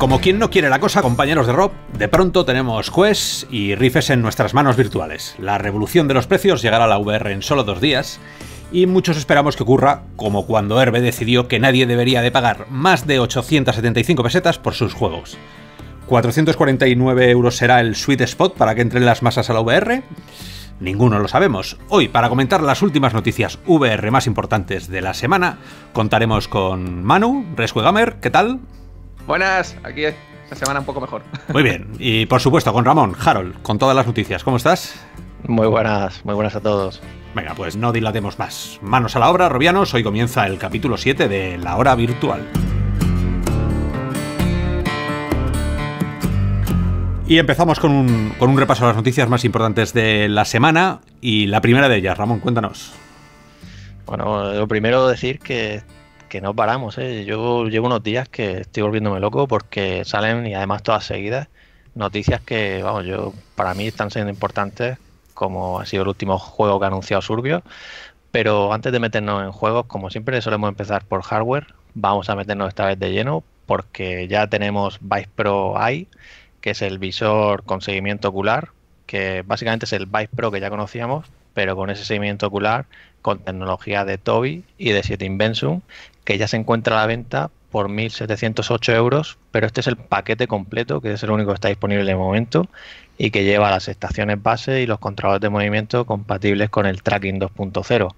Como quien no quiere la cosa, compañeros de Rob, de pronto tenemos Juez y Rifes en nuestras manos virtuales. La revolución de los precios llegará a la VR en solo dos días y muchos esperamos que ocurra como cuando Herbe decidió que nadie debería de pagar más de 875 pesetas por sus juegos. 449 euros será el sweet spot para que entren las masas a la VR. Ninguno lo sabemos. Hoy, para comentar las últimas noticias VR más importantes de la semana, contaremos con Manu, Rescue Gamer, ¿qué tal? Buenas, aquí esta semana un poco mejor. Muy bien, y por supuesto con Ramón, Harold, con todas las noticias. ¿Cómo estás? Muy buenas, muy buenas a todos. Venga, pues no dilatemos más. Manos a la obra, Robianos, hoy comienza el capítulo 7 de La Hora Virtual. Y empezamos con un, con un repaso a las noticias más importantes de la semana y la primera de ellas, Ramón, cuéntanos. Bueno, lo primero decir que que no paramos. ¿eh? Yo llevo unos días que estoy volviéndome loco porque salen y además todas seguidas noticias que, vamos, yo para mí están siendo importantes, como ha sido el último juego que ha anunciado Surbio. Pero antes de meternos en juegos, como siempre solemos empezar por hardware, vamos a meternos esta vez de lleno porque ya tenemos Vice Pro Eye, que es el visor con seguimiento ocular, que básicamente es el Vice Pro que ya conocíamos, pero con ese seguimiento ocular, con tecnología de Toby y de 7 Invention, que ya se encuentra a la venta por 1.708 euros, pero este es el paquete completo, que es el único que está disponible de momento y que lleva las estaciones base y los controladores de movimiento compatibles con el tracking 2.0.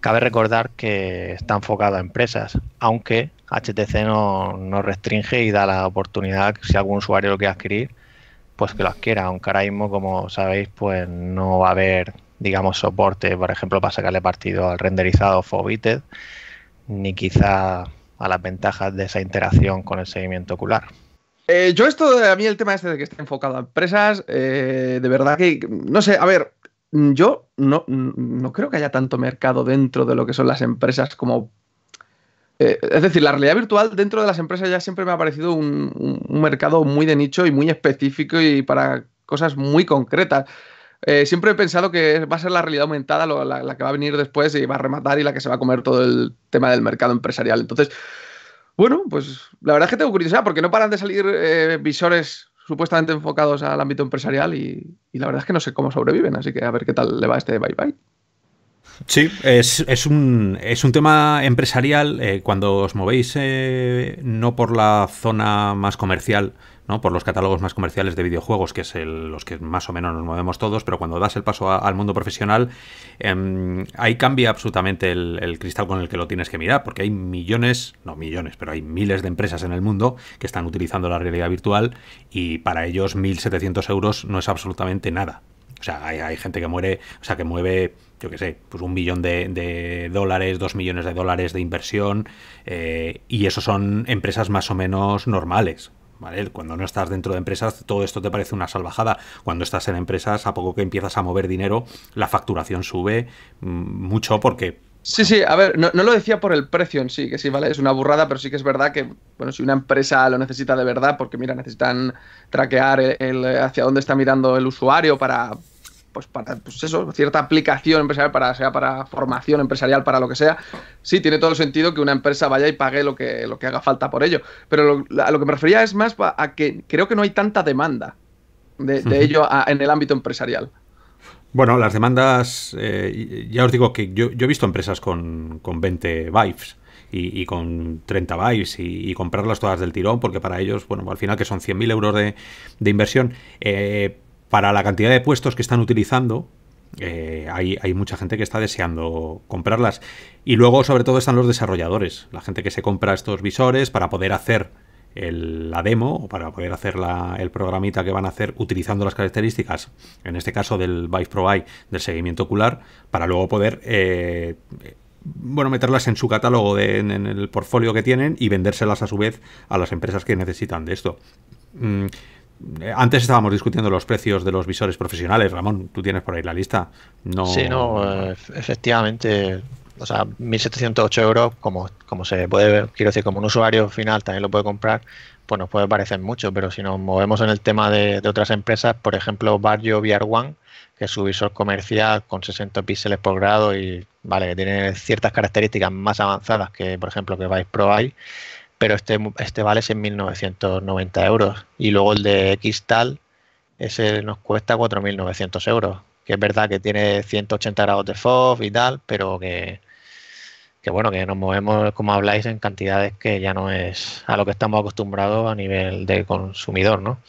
Cabe recordar que está enfocado a empresas, aunque HTC no, no, restringe y da la oportunidad si algún usuario lo quiere adquirir, pues que lo adquiera, aunque ahora mismo, como sabéis, pues no va a haber, digamos, soporte, por ejemplo, para sacarle partido al renderizado Fobited ni quizá a las ventajas de esa interacción con el seguimiento ocular. Eh, yo esto, eh, a mí el tema este de que esté enfocado a empresas, eh, de verdad que, no sé, a ver, mm, yo no, mm, no, creo que haya tanto mercado dentro de lo que son las empresas como... es decir, la realidad virtual dentro de las empresas ya siempre me ha parecido un mercado muy de nicho y muy específico y para cosas muy concretas. Eh, siempre he pensado que va a ser la realidad aumentada la, que va a venir después y va a rematar y la que se va a comer todo el tema del mercado empresarial. Entonces, bueno, pues la verdad es que tengo curiosidad porque no paran de salir eh, visores supuestamente enfocados al ámbito empresarial y, la verdad es que no sé cómo sobreviven, así que a ver qué tal le va a este bye bye. Sí, es, un, tema empresarial. Eh, cuando os movéis no por la zona más comercial, por los catálogos más comerciales de videojuegos, que es los que más o menos nos movemos todos, pero cuando das el paso al mundo profesional, em, ahí cambia absolutamente el, cristal con el que lo tienes que mirar, porque hay millones, no millones, pero hay miles de empresas en el mundo que están utilizando la realidad virtual y para ellos 1.700 euros no es absolutamente nada. O sea, hay, gente que muere, o sea, que mueve yo qué sé, pues un millón de, dólares, dos millones de dólares de inversión, eh, y eso son empresas más o menos normales. Cuando no estás dentro de empresas, todo esto te parece una salvajada. Cuando estás en empresas, a poco que empiezas a mover dinero, la facturación sube mm, mucho porque Sí, sí, a ver, no, lo decía por el precio en sí, que sí, vale, es una burrada, pero sí que es verdad que, bueno, si una empresa lo necesita de verdad, porque mira, necesitan traquear hacia dónde está mirando el usuario para, pues para pues eso, cierta aplicación empresarial, para, sea para formación empresarial, para lo que sea, sí, tiene todo el sentido que una empresa vaya y pague lo que, lo que haga falta por ello. Pero lo, a lo que me refería es más a que creo que no hay tanta demanda de, ello en el ámbito empresarial. Bueno, las demandas, eh, ya os digo que yo, he visto empresas con, 20 vibes. Y, con 30 bytes y, comprarlas todas del tirón, porque para ellos, bueno, al final que son 100.000 euros de, inversión, eh, para la cantidad de puestos que están utilizando, eh, hay, mucha gente que está deseando comprarlas. Y luego, sobre todo, están los desarrolladores, la gente que se compra estos visores para poder hacer la demo o para poder hacer el programita que van a hacer utilizando las características, en este caso del Vive Pro Eye, del seguimiento ocular, para luego poder... Eh, bueno, meterlas en su catálogo, en, el portfolio que tienen y vendérselas a su vez a las empresas que necesitan de esto. Mm, eh, antes estábamos discutiendo los precios de los visores profesionales, Ramón. Tú tienes por ahí la lista. No... Sí, no, eh, efectivamente. O sea, 1.708 euros, como, como se puede ver, quiero decir, como un usuario final también lo puede comprar, pues nos puede parecer mucho, pero si nos movemos en el tema de, otras empresas, por ejemplo, Barrio VR One, que es su visor comercial con 60 píxeles por grado y vale, tiene ciertas características más avanzadas que, por ejemplo, que Vice Pro hay, pero este, este vale 6.990 euros. Y luego el de Xtal, ese nos cuesta 4.900 euros. Que es verdad que tiene 180 grados de FOV y tal, pero que, que bueno, que nos movemos, como habláis, en cantidades que ya no es a lo que estamos acostumbrados a nivel de consumidor, ¿no?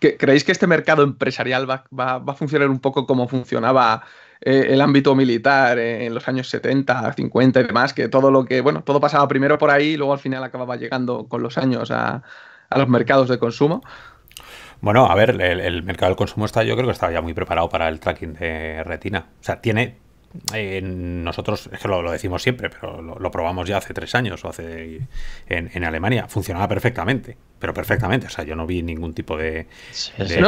¿Creéis que este mercado empresarial va, va a funcionar un poco como funcionaba eh, el ámbito militar en los años 70, 50 y demás, que todo lo que, bueno, todo pasaba primero por ahí y luego al final acababa llegando con los años a, los mercados de consumo. Bueno, a ver, el, el, mercado del consumo está, yo creo que estaba ya muy preparado para el tracking de retina. O sea, tiene, nosotros, es que lo, decimos siempre, pero lo, probamos ya hace tres años o hace en, Alemania, funcionaba perfectamente, pero perfectamente, o sea, yo no vi ningún tipo de...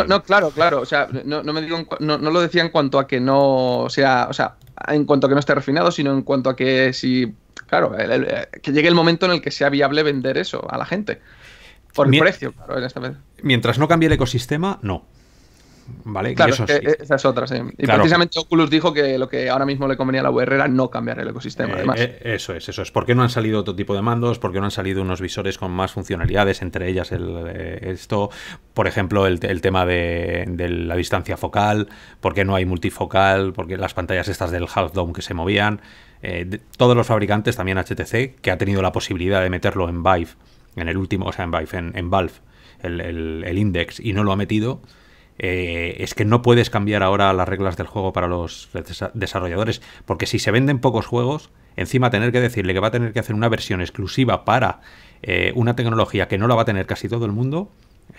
No, claro, claro, o sea, no, no me digo, no, no, lo decía en cuanto a que no sea, o sea, en cuanto a que no esté refinado, sino en cuanto a que si, claro, que llegue el momento en el que sea viable vender eso a la gente. Por el precio, claro, en Mientras no cambie el ecosistema, no. Claro, eso es esa es Y precisamente Oculus dijo que lo que ahora mismo le convenía a la VR e era no cambiar el ecosistema, eh, eh, eso es, eso es. ¿Por qué no han salido otro tipo de mandos? ¿Por qué no han salido unos visores con más funcionalidades, entre ellas eh, esto? Por ejemplo, el, tema de, la distancia focal, ¿por qué no hay multifocal? porque las pantallas estas del Half-Dome que se movían? todos los fabricantes, también HTC, que ha tenido la posibilidad de meterlo en Vive, en el último, o sea, en Vive, en, Valve, el index, y no lo ha metido eh, es que no puedes cambiar ahora las reglas del juego para los desarrolladores, porque si se venden pocos juegos, encima tener que decirle que va a tener que hacer una versión exclusiva para eh, una tecnología que no la va a tener casi todo el mundo,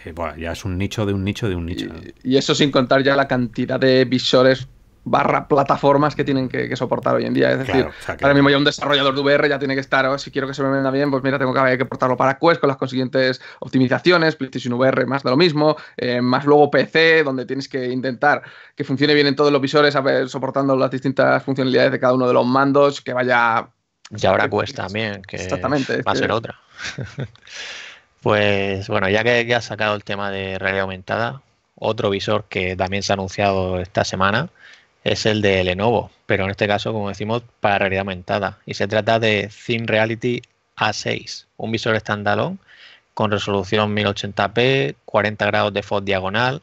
eh, bueno, ya es un nicho de un nicho de un nicho. y, eso sin contar ya la cantidad de visores barra plataformas que tienen que, soportar hoy en día. Es decir, ahora mismo ya un desarrollador de VR ya tiene que estar, oh, si quiero que se me venda bien, pues mira, tengo que, que portarlo para Quest con las consiguientes optimizaciones, PlayStation VR más de lo mismo, eh, más luego PC, donde tienes que intentar que funcione bien en todos los visores, soportando las distintas funcionalidades de cada uno de los mandos, que vaya... Y ahora Quest también, que Exactamente, va a ser otra. pues bueno, ya que, has sacado el tema de realidad aumentada, otro visor que también se ha anunciado esta semana, es el de Lenovo, pero en este caso, como decimos, para realidad aumentada. Y se trata de Thin Reality A6, un visor standalone con resolución 1080p, 40 grados de FOD diagonal,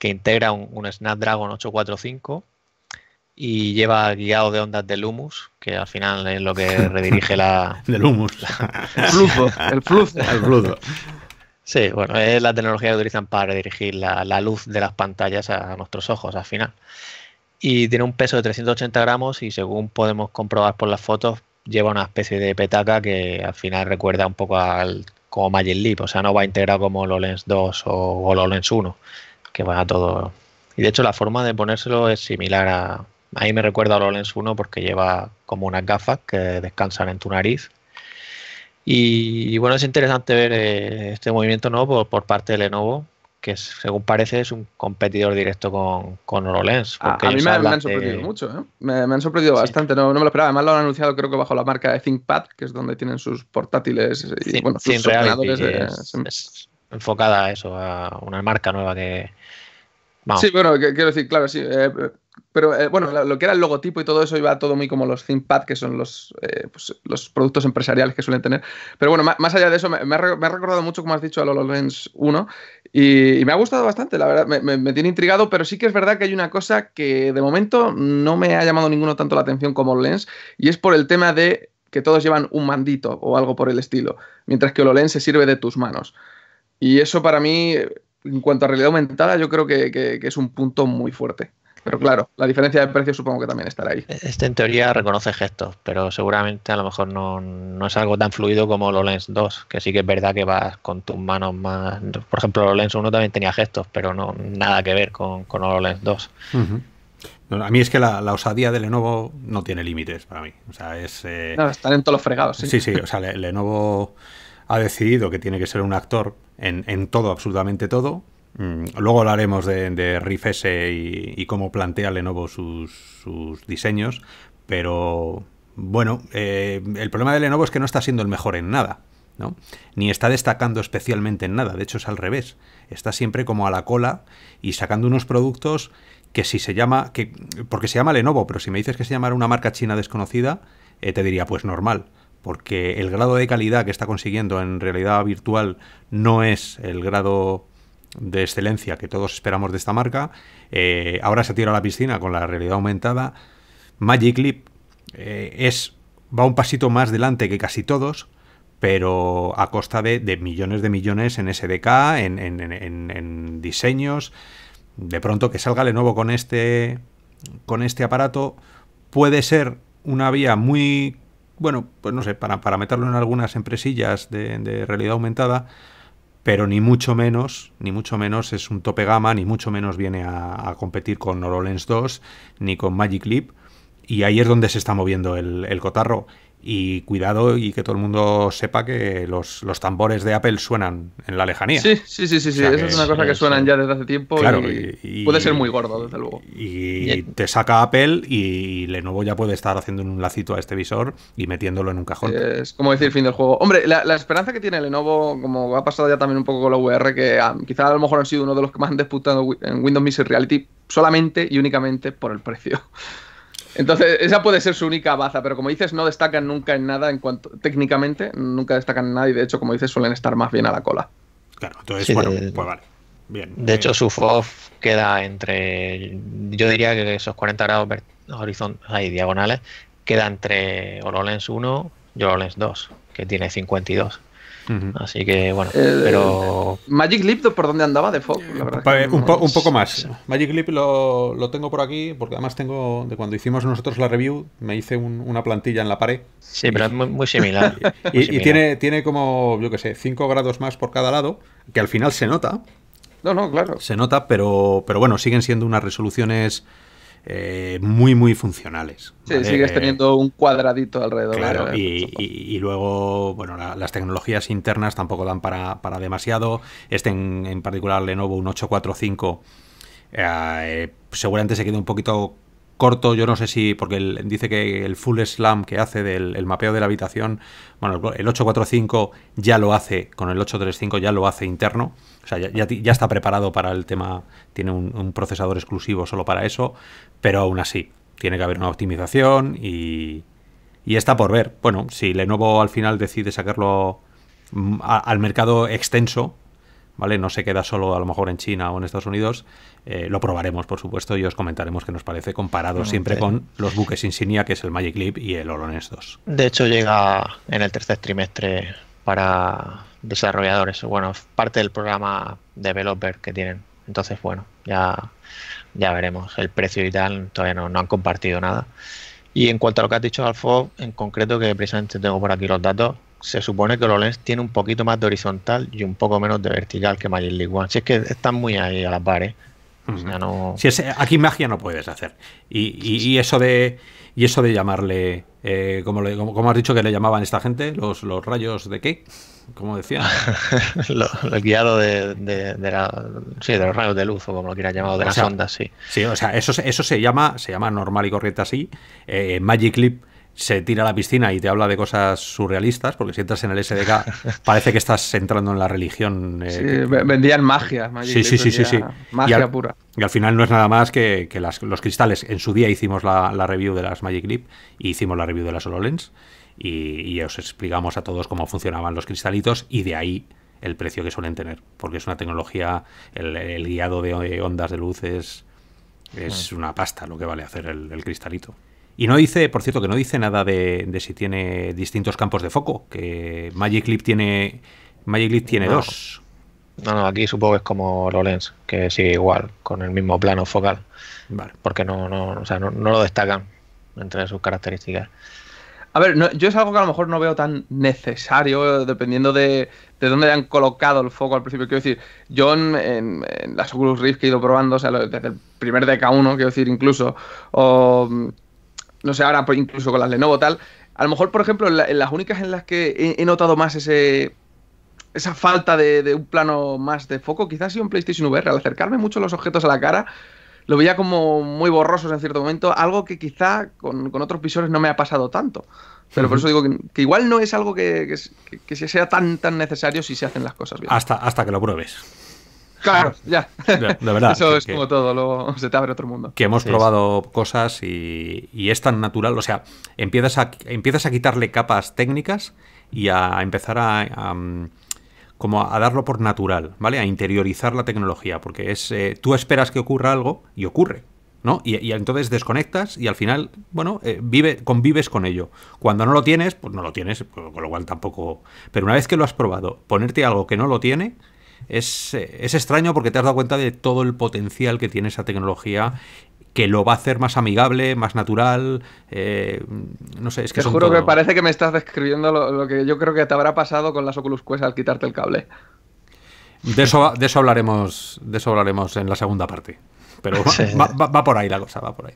que integra un, Snapdragon 845 y lleva guiado de ondas de Lumus, que al final es lo que redirige la... del Lumus, el flujo, el flujo. Sí, bueno, es la tecnología que utilizan para dirigir la, la luz de las pantallas a nuestros ojos al final y tiene un peso de 380 gramos y según podemos comprobar por las fotos, lleva una especie de petaca que al final recuerda un poco al como Magic Leap, o sea, no va integrado como Lens 2 o, o Lens 1, que va a todo. Y de hecho la forma de ponérselo es similar a... Ahí me recuerda a Lens 1 porque lleva como unas gafas que descansan en tu nariz. Y, bueno, es interesante ver eh, este movimiento nuevo por parte de Lenovo, que según parece es un competidor directo con, con HoloLens. a mí ¿eh? me, han sorprendido mucho, me, han sorprendido bastante, no, no, me lo esperaba. Además lo han anunciado creo que bajo la marca de ThinkPad, que es donde tienen sus portátiles y sus ordenadores. enfocada a eso, a una marca nueva que... Sí, bueno, quiero decir, claro, sí. Eh, pero eh, bueno, lo que era el logotipo y todo eso iba todo muy como los ThinkPad, que son los, pues, los productos empresariales que suelen tener. Pero bueno, más, allá de eso, me, ha, recordado mucho, como has dicho, a HoloLens 1, y, me ha gustado bastante, la verdad, me, tiene intrigado, pero sí que es verdad que hay una cosa que de momento no me ha llamado ninguno tanto la atención como Lens, y es por el tema de que todos llevan un mandito o algo por el estilo, mientras que HoloLens se sirve de tus manos. Y eso para mí, en cuanto a realidad aumentada, yo creo que es un punto muy fuerte. Pero claro, la diferencia de precio supongo que también estará ahí. Este en teoría reconoce gestos, pero seguramente a lo mejor no, es algo tan fluido como lens 2, que sí que es verdad que vas con tus manos más... Por ejemplo, lens 1 también tenía gestos, pero no nada que ver con, con HoloLens 2. A mí es que la, osadía de Lenovo no tiene límites para mí. O sea, es... Eh, están en todos los fregados. Sí, sí, sí o sea, Lenovo ha decidido que tiene que ser un actor en, en todo, absolutamente todo, Mm, luego hablaremos de, de y, cómo plantea Lenovo sus, diseños, pero bueno, eh, el problema de Lenovo es que no está siendo el mejor en nada, ¿no? Ni está destacando especialmente en nada, de hecho es al revés, está siempre como a la cola y sacando unos productos que si se llama, que, porque se llama Lenovo, pero si me dices que se llamara una marca china desconocida, eh, te diría pues normal, porque el grado de calidad que está consiguiendo en realidad virtual no es el grado de excelencia que todos esperamos de esta marca. Eh, ahora se tira a la piscina con la realidad aumentada. Magic Leap eh, es, va un pasito más delante que casi todos, pero a costa de, millones de millones en SDK, en, en, en, diseños. De pronto que salga nuevo con este, con este aparato puede ser una vía muy, bueno, pues no sé, para, para meterlo en algunas empresillas de, de realidad aumentada, pero ni mucho menos, ni mucho menos es un tope gama, ni mucho menos viene a, competir con Norolens 2 ni con Magic Leap. Y ahí es donde se está moviendo el, el cotarro y cuidado y que todo el mundo sepa que los, tambores de Apple suenan en la lejanía. Sí, sí, sí, sí, esa es una cosa que suenan ya desde hace tiempo y, puede ser muy gordo, desde luego. Y te saca Apple y Lenovo ya puede estar haciendo un lacito a este visor y metiéndolo en un cajón. Es como decir fin del juego. Hombre, la, esperanza que tiene Lenovo, como ha pasado ya también un poco con la VR, que quizás ah, quizá a lo mejor han sido uno de los que más han disputado en Windows Mixed Reality solamente y únicamente por el precio. Entonces, esa puede ser su única baza, pero como dices, no destacan nunca en nada en cuanto técnicamente, nunca destacan en nada y de hecho, como dices, suelen estar más bien a la cola. Claro, entonces, bueno, de, pues vale. Bien. De hecho, su FOF queda entre, yo diría que esos 40 grados horizontales, diagonales, queda entre HoloLens 1 y HoloLens 2, que tiene 52. Así que bueno, eh, pero... Magic Leap, ¿por dónde andaba de foco un, poco más. Magic Leap lo, tengo por aquí, porque además tengo, de cuando hicimos nosotros la review, me hice una plantilla en la pared. Sí, pero es muy, similar. Y, tiene, tiene como, yo qué sé, 5 grados más por cada lado, que al final se nota. No, no, claro. Se nota, pero, pero bueno, siguen siendo unas resoluciones eh, muy, muy funcionales. Sí, sigues eh, teniendo un cuadradito alrededor. y, luego, bueno, las tecnologías internas tampoco dan para, demasiado. Este en, particular, Lenovo, un 845, eh, seguramente se queda un poquito corto, yo no sé si, porque dice que el full slam que hace del mapeo de la habitación, bueno, el 845 ya lo hace, con el 835 ya lo hace interno, o sea, ya, está preparado para el tema, tiene un, procesador exclusivo solo para eso, pero aún así, tiene que haber una optimización y, y está por ver. Bueno, si Lenovo al final decide sacarlo mm, al mercado extenso, ¿vale? No se queda solo a lo mejor en China o en Estados Unidos. Eh, lo probaremos, por supuesto, y os comentaremos qué nos parece comparado siempre con los buques insignia, que es el Magic Leap y el HoloLens 2. De hecho, llega en el tercer trimestre para desarrolladores. Bueno, parte del programa developer que tienen. Entonces, bueno, ya ya veremos el precio y tal, todavía no, han compartido nada. Y en cuanto a lo que has dicho, Alfo, en concreto, que precisamente tengo por aquí los datos, se supone que los tiene un poquito más de horizontal y un poco menos de vertical que Magic League One. Si es que están muy ahí a las pares. ¿eh? no... si aquí magia no puedes hacer. y eso de y eso de llamarle, eh, como, has dicho que le llamaban esta gente, los, los rayos de qué, como decía, el guiado de, de, la, sí, los rayos de luz, o como lo quieras llamar, de las ondas, sí. Sí, o sea, eso, eso se, llama, se llama normal y corriente así, eh, Magic Leap se tira a la piscina y te habla de cosas surrealistas, porque si entras en el SDK parece que estás entrando en la religión. Eh, vendían magia. sí, sí, sí, sí, Magia pura. Y al final no es nada más que, los cristales. En su día hicimos la, review de las Magic Leap y hicimos la review de las HoloLens y, y os explicamos a todos cómo funcionaban los cristalitos y de ahí el precio que suelen tener, porque es una tecnología, el, guiado de ondas de luces es, una pasta lo que vale hacer el cristalito. Y no dice, por cierto, que no dice nada de, si tiene distintos campos de foco, que Magic tiene, Magic tiene dos. No, no, aquí supongo que es como Lorenz, que sigue igual, con el mismo plano focal. Vale. Porque no, no, lo destacan entre sus características. A ver, yo es algo que a lo mejor no veo tan necesario, dependiendo de, de dónde han colocado el foco al principio. Quiero decir, yo en, en las Oculus Rift que he ido probando, o sea, desde el primer DK1, quiero decir, incluso, o, no sé, ahora pues incluso con las Lenovo tal, a lo mejor, por ejemplo, en, las únicas en las que he, notado más ese esa falta de, un plano más de foco, quizás sido un PlayStation VR, al acercarme mucho los objetos a la cara, lo veía como muy borrosos en cierto momento, algo que quizá con, con otros visores no me ha pasado tanto. Pero por eso digo que, igual no es algo que, que, que, sea tan, tan necesario si se hacen las cosas bien. Hasta, hasta que lo pruebes. Claro, ya. Eso es como todo, luego se te abre otro mundo. Que hemos probado cosas y, es tan natural. O sea, empiezas a, empiezas a quitarle capas técnicas y a empezar a, mm, como a darlo por natural, ¿vale? A interiorizar la tecnología, porque es eh, tú esperas que ocurra algo y ocurre, ¿no? Y, entonces desconectas y al final, bueno, eh, vive, convives con ello. Cuando no lo tienes, pues no lo tienes, con lo cual tampoco. Pero una vez que lo has probado, ponerte algo que no lo tiene, es, extraño porque te has dado cuenta de todo el potencial que tiene esa tecnología que lo va a hacer más amigable, más natural. Eh, no sé, es que. Te juro que parece que me estás describiendo lo, que yo creo que te habrá pasado con las Oculus Quest al quitarte el cable. De eso, de eso hablaremos, de eso hablaremos en la segunda parte. Pero va, por ahí la cosa, va por ahí.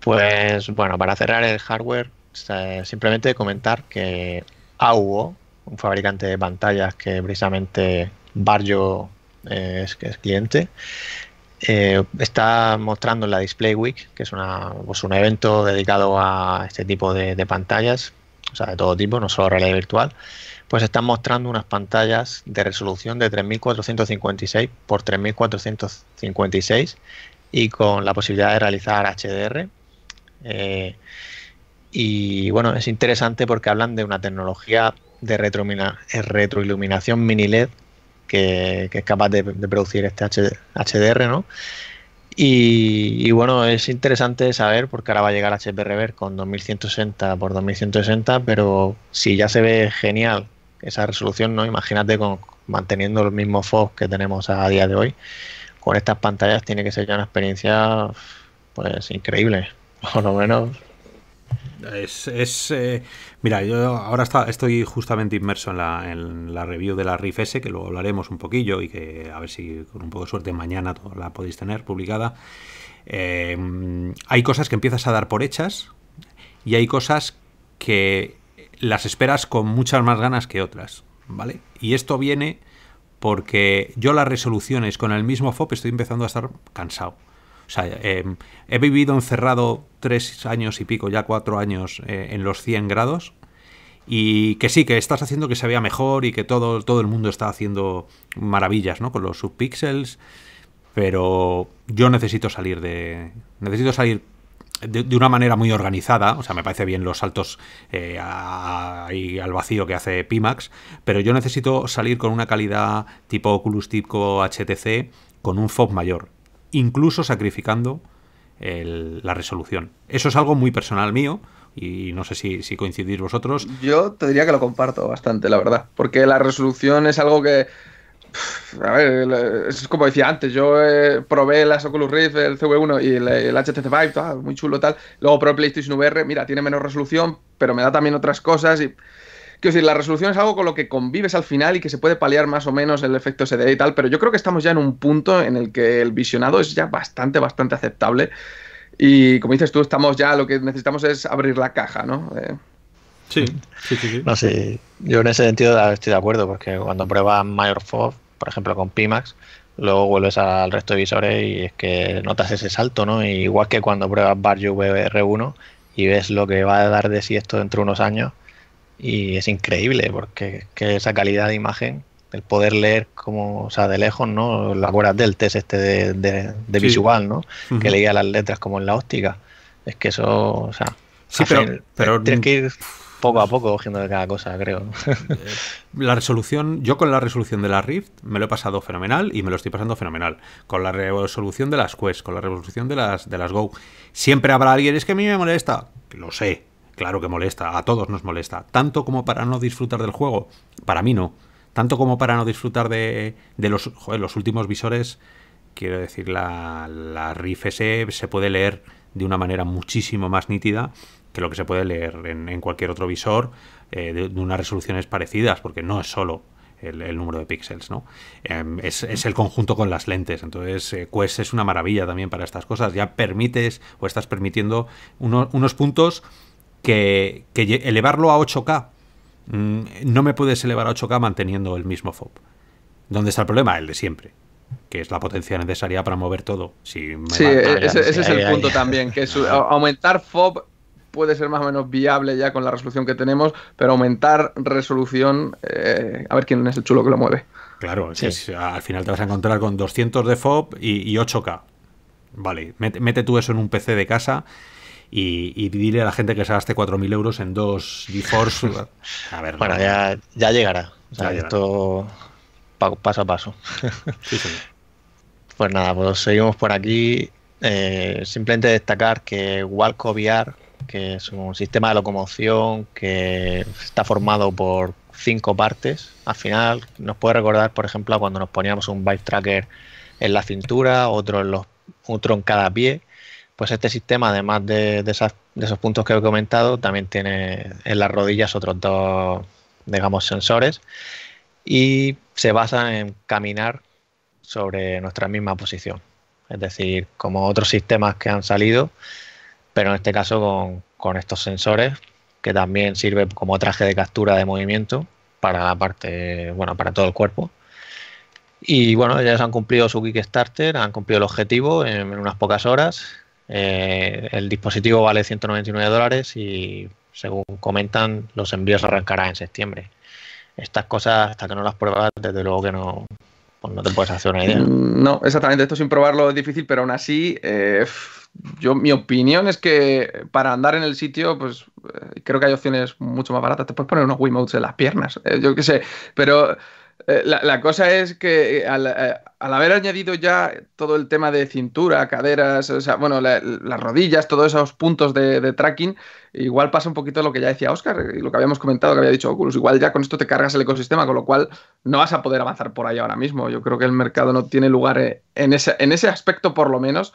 Pues bueno, para cerrar el hardware, eh, simplemente comentar que AUO, un fabricante de pantallas que precisamente Barrio eh, es, cliente, eh, está mostrando la Display Week, que es pues un evento dedicado a este tipo de, pantallas, o sea, de todo tipo, no solo realidad virtual, pues están mostrando unas pantallas de resolución de 3456 por 3456 y con la posibilidad de realizar HDR. Eh, y bueno, es interesante porque hablan de una tecnología de retroiluminación mini LED que, es capaz de, producir este HDR, ¿no? Y, bueno, es interesante saber, porque ahora va a llegar HP Reverb con 2160 x 2160, pero si ya se ve genial esa resolución, ¿no? Imagínate con, manteniendo el mismo FOS que tenemos a día de hoy, con estas pantallas tiene que ser ya una experiencia pues increíble, por lo menos. Es, eh, Mira, yo ahora está, estoy justamente inmerso en la, review de la RIF S, que luego hablaremos un poquillo y que a ver si con un poco de suerte mañana la podéis tener publicada. Eh, hay cosas que empiezas a dar por hechas y hay cosas que las esperas con muchas más ganas que otras, ¿vale? Y esto viene porque yo las resoluciones con el mismo FOP estoy empezando a estar cansado. O sea, eh, he vivido encerrado tres años y pico, ya cuatro años eh, en los 100 grados. Y que sí, que estás haciendo que se vea mejor y que todo, todo el mundo está haciendo maravillas, ¿no? Con los subpixels. Pero yo necesito salir de. Necesito salir de, una manera muy organizada, o sea, me parece bien los saltos eh, al vacío que hace Pimax, pero yo necesito salir con una calidad tipo Oculus, tipo HTC, con un FOB mayor incluso sacrificando la resolución. Eso es algo muy personal mío y no sé si, coincidís vosotros. Yo te diría que lo comparto bastante, la verdad, porque la resolución es algo que... A ver, es como decía antes, yo eh, probé la Oculus Rift, el CV1 y el, HTC Vive, muy chulo tal. Luego probé PlayStation VR, mira, tiene menos resolución, pero me da también otras cosas y Quiero decir, la resolución es algo con lo que convives al final y que se puede paliar más o menos el efecto SD y tal, pero yo creo que estamos ya en un punto en el que el visionado es ya bastante, bastante aceptable. Y como dices tú, estamos ya, lo que necesitamos es abrir la caja, ¿no? Eh, sí, sí, sí, sí. Yo en ese sentido estoy de acuerdo, porque cuando pruebas Mayor 4, por ejemplo, con Pimax, luego vuelves al resto de visores y es que notas ese salto, ¿no? igual que cuando pruebas Barju VR1 y ves lo que va a dar de sí esto dentro de unos años, y es increíble porque esa calidad de imagen, el poder leer como, o sea, de lejos, ¿no? Las del test este de, visual, ¿no? Que leía las letras como en la óptica. Es que eso, o sea, sí, pero, tienes mm, que ir poco a poco cogiendo de cada cosa, creo. La resolución, yo con la resolución de la Rift me lo he pasado fenomenal y me lo estoy pasando fenomenal. Con la resolución de las Quest, con la resolución de las, de las Go. Siempre habrá alguien, es que a mí me molesta. Lo sé, Claro que molesta, a todos nos molesta. Tanto como para no disfrutar del juego, para mí no. Tanto como para no disfrutar de, de los, últimos visores, quiero decir, la, la RIF se puede leer de una manera muchísimo más nítida que lo que se puede leer en, cualquier otro visor eh, de, unas resoluciones parecidas, porque no es solo el, número de píxeles, ¿no? Em, es, el conjunto con las lentes. Entonces, eh, Quest es una maravilla también para estas cosas. Ya permites o estás permitiendo unos puntos que, elevarlo a 8K, mm, no me puedes elevar a 8K manteniendo el mismo FOB. ¿Dónde está el problema? El de siempre que es la potencia necesaria para mover todo. sí, e-, ese, es el punto también, que aumentar FOB puede ser más o menos viable ya con la resolución que tenemos, pero aumentar resolución, eh, a ver quién es el chulo que lo mueve. Claro, al final te vas a encontrar con 200 de FOB y, 8K. Vale, mete, tú eso en un PC de casa y, y dile a la gente que se gaste 4.000 euros en dos GeForce. A ver, bueno, ya, llegará. O esto paso a paso. Pues nada, pues seguimos por aquí. Eh, simplemente destacar que Walco que es un sistema de locomoción que está formado por cinco partes. Al final nos puede recordar, por ejemplo, cuando nos poníamos un bike tracker en la cintura, otro en los, otro en cada pie pues este sistema, además de, esos puntos que he comentado, también tiene en las rodillas otros dos, digamos, sensores y se basa en caminar sobre nuestra misma posición. Es decir, como otros sistemas que han salido, pero en este caso con, estos sensores, que también sirve como traje de captura de movimiento para la parte, bueno, para todo el cuerpo. Y bueno, ellos han cumplido su Kickstarter, han cumplido el objetivo en unas pocas horas eh, el dispositivo vale 199 dólares y según comentan los envíos arrancarán en septiembre. Estas cosas hasta que no las pruebas desde luego que no, pues no te puedes hacer una idea. Mm, no, exactamente, esto sin probarlo es difícil, pero aún así, eh, yo mi opinión es que para andar en el sitio, pues eh, creo que hay opciones mucho más baratas. Te puedes poner unos Wiimotes en las piernas, yo qué sé, pero eh, la, cosa es que eh, eh, al, haber añadido ya todo el tema de cintura, caderas, o sea, bueno, las rodillas, todos esos puntos de, tracking, igual pasa un poquito lo que ya decía Oscar y lo que habíamos comentado, que había dicho Oculus, igual ya con esto te cargas el ecosistema, con lo cual no vas a poder avanzar por ahí ahora mismo. Yo creo que el mercado no tiene lugar en ese, en ese aspecto, por lo menos,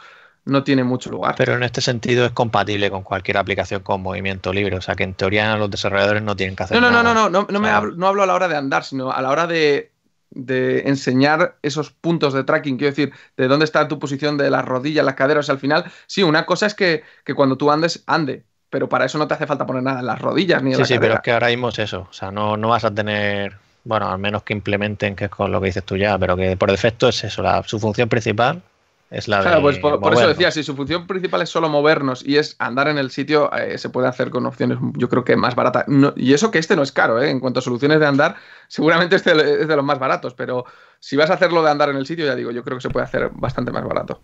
no tiene mucho lugar. Pero en este sentido es compatible con cualquier aplicación con movimiento libre, o sea que en teoría los desarrolladores no tienen que hacer no, no, No, no, no, no, no, me hablo, a la hora de andar, sino a la hora de, enseñar esos puntos de tracking, quiero decir, de dónde está tu posición de las rodillas, las caderas, y al final, sí, una cosa es que, que cuando tú andes, ande, pero para eso no te hace falta poner nada en las rodillas ni en sí, Sí, sí, pero es que ahora mismo es eso, o sea, no, no vas a tener, bueno, al menos que implementen, que es con lo que dices tú ya, pero que por defecto es eso, su función principal es la pues por, eso decía, si su función principal es solo movernos y es andar en el sitio, eh, se puede hacer con opciones, yo creo que más baratas. y eso que este no es caro, ¿eh? en cuanto a soluciones de andar, seguramente este es de los más baratos, pero si vas a hacerlo de andar en el sitio, ya digo, yo creo que se puede hacer bastante más barato.